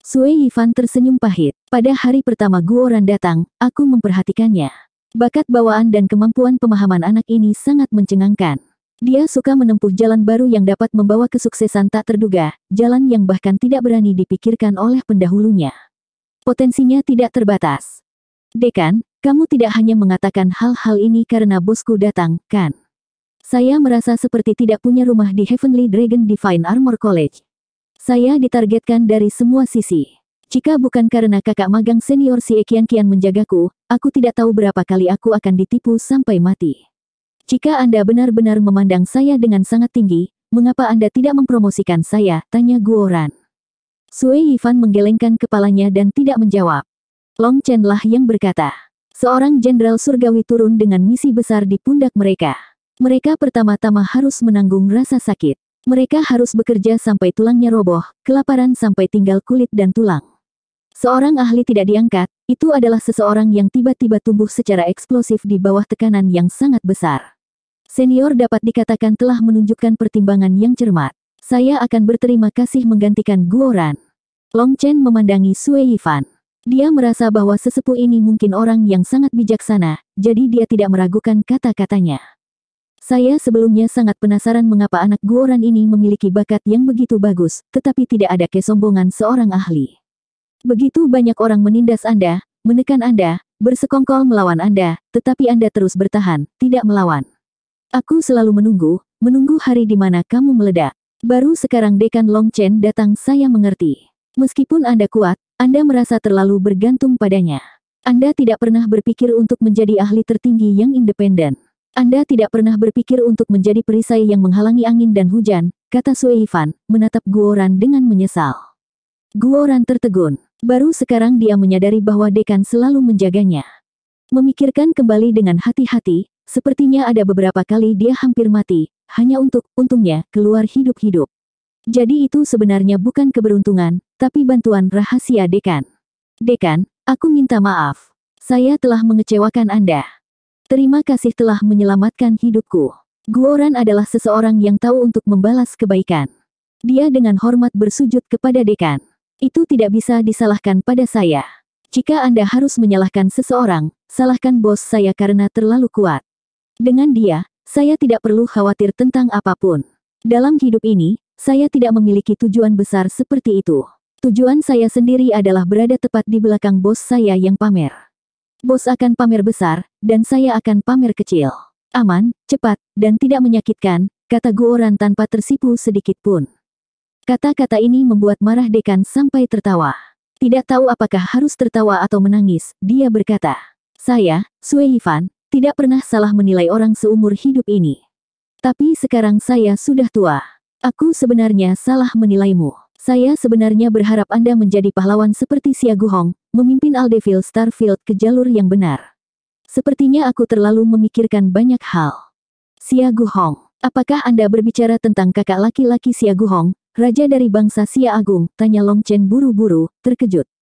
Sui Yifan tersenyum pahit. Pada hari pertama Guoran datang, aku memperhatikannya. Bakat bawaan dan kemampuan pemahaman anak ini sangat mencengangkan. Dia suka menempuh jalan baru yang dapat membawa kesuksesan tak terduga, jalan yang bahkan tidak berani dipikirkan oleh pendahulunya. Potensinya tidak terbatas. Dekan, kamu tidak hanya mengatakan hal-hal ini karena bosku datang, kan? Saya merasa seperti tidak punya rumah di Heavenly Dragon Divine Armor College. Saya ditargetkan dari semua sisi. Jika bukan karena kakak magang senior si Ekian Kian menjagaku, aku tidak tahu berapa kali aku akan ditipu sampai mati. Jika Anda benar-benar memandang saya dengan sangat tinggi, mengapa Anda tidak mempromosikan saya? Tanya Guoran. Sui Yifan menggelengkan kepalanya dan tidak menjawab. Long Chen lah yang berkata. Seorang jenderal surgawi turun dengan misi besar di pundak mereka. Mereka pertama-tama harus menanggung rasa sakit. Mereka harus bekerja sampai tulangnya roboh, kelaparan sampai tinggal kulit dan tulang. Seorang ahli tidak diangkat, itu adalah seseorang yang tiba-tiba tumbuh secara eksplosif di bawah tekanan yang sangat besar. Senior dapat dikatakan telah menunjukkan pertimbangan yang cermat. Saya akan berterima kasih menggantikan Guoran. Long Chen memandangi Sui Yifan. Dia merasa bahwa sesepuh ini mungkin orang yang sangat bijaksana, jadi dia tidak meragukan kata-katanya. Saya sebelumnya sangat penasaran mengapa anak Guoran ini memiliki bakat yang begitu bagus, tetapi tidak ada kesombongan seorang ahli. Begitu banyak orang menindas Anda, menekan Anda, bersekongkol melawan Anda, tetapi Anda terus bertahan, tidak melawan. Aku selalu menunggu, menunggu hari di mana kamu meledak. Baru sekarang Dekan Long Chen datang saya mengerti. Meskipun Anda kuat, Anda merasa terlalu bergantung padanya. Anda tidak pernah berpikir untuk menjadi ahli tertinggi yang independen. Anda tidak pernah berpikir untuk menjadi perisai yang menghalangi angin dan hujan, kata Sue Ivan, menatap Guoran dengan menyesal. Guoran tertegun. Baru sekarang dia menyadari bahwa Dekan selalu menjaganya. Memikirkan kembali dengan hati-hati, sepertinya ada beberapa kali dia hampir mati, hanya untuk, untungnya, keluar hidup-hidup. Jadi itu sebenarnya bukan keberuntungan, tapi bantuan rahasia Dekan. Dekan, aku minta maaf. Saya telah mengecewakan Anda. Terima kasih telah menyelamatkan hidupku. Guoran adalah seseorang yang tahu untuk membalas kebaikan. Dia dengan hormat bersujud kepada Dekan. Itu tidak bisa disalahkan pada saya. Jika Anda harus menyalahkan seseorang, salahkan bos saya karena terlalu kuat. Dengan dia, saya tidak perlu khawatir tentang apapun. Dalam hidup ini, saya tidak memiliki tujuan besar seperti itu. Tujuan saya sendiri adalah berada tepat di belakang bos saya yang pamer. Bos akan pamer besar, dan saya akan pamer kecil. Aman, cepat, dan tidak menyakitkan, kata Guoran tanpa tersipu sedikit pun. Kata-kata ini membuat marah dekan sampai tertawa. Tidak tahu apakah harus tertawa atau menangis, dia berkata. Saya, Sue Yifan, tidak pernah salah menilai orang seumur hidup ini. Tapi sekarang saya sudah tua. Aku sebenarnya salah menilaimu. Saya sebenarnya berharap Anda menjadi pahlawan seperti Siagu Hong, memimpin Aldeville Starfield ke jalur yang benar. Sepertinya aku terlalu memikirkan banyak hal. Siagu Hong, apakah Anda berbicara tentang kakak laki-laki Siagu Hong, raja dari bangsa Sia Agung? Tanya Long Chen buru-buru, terkejut.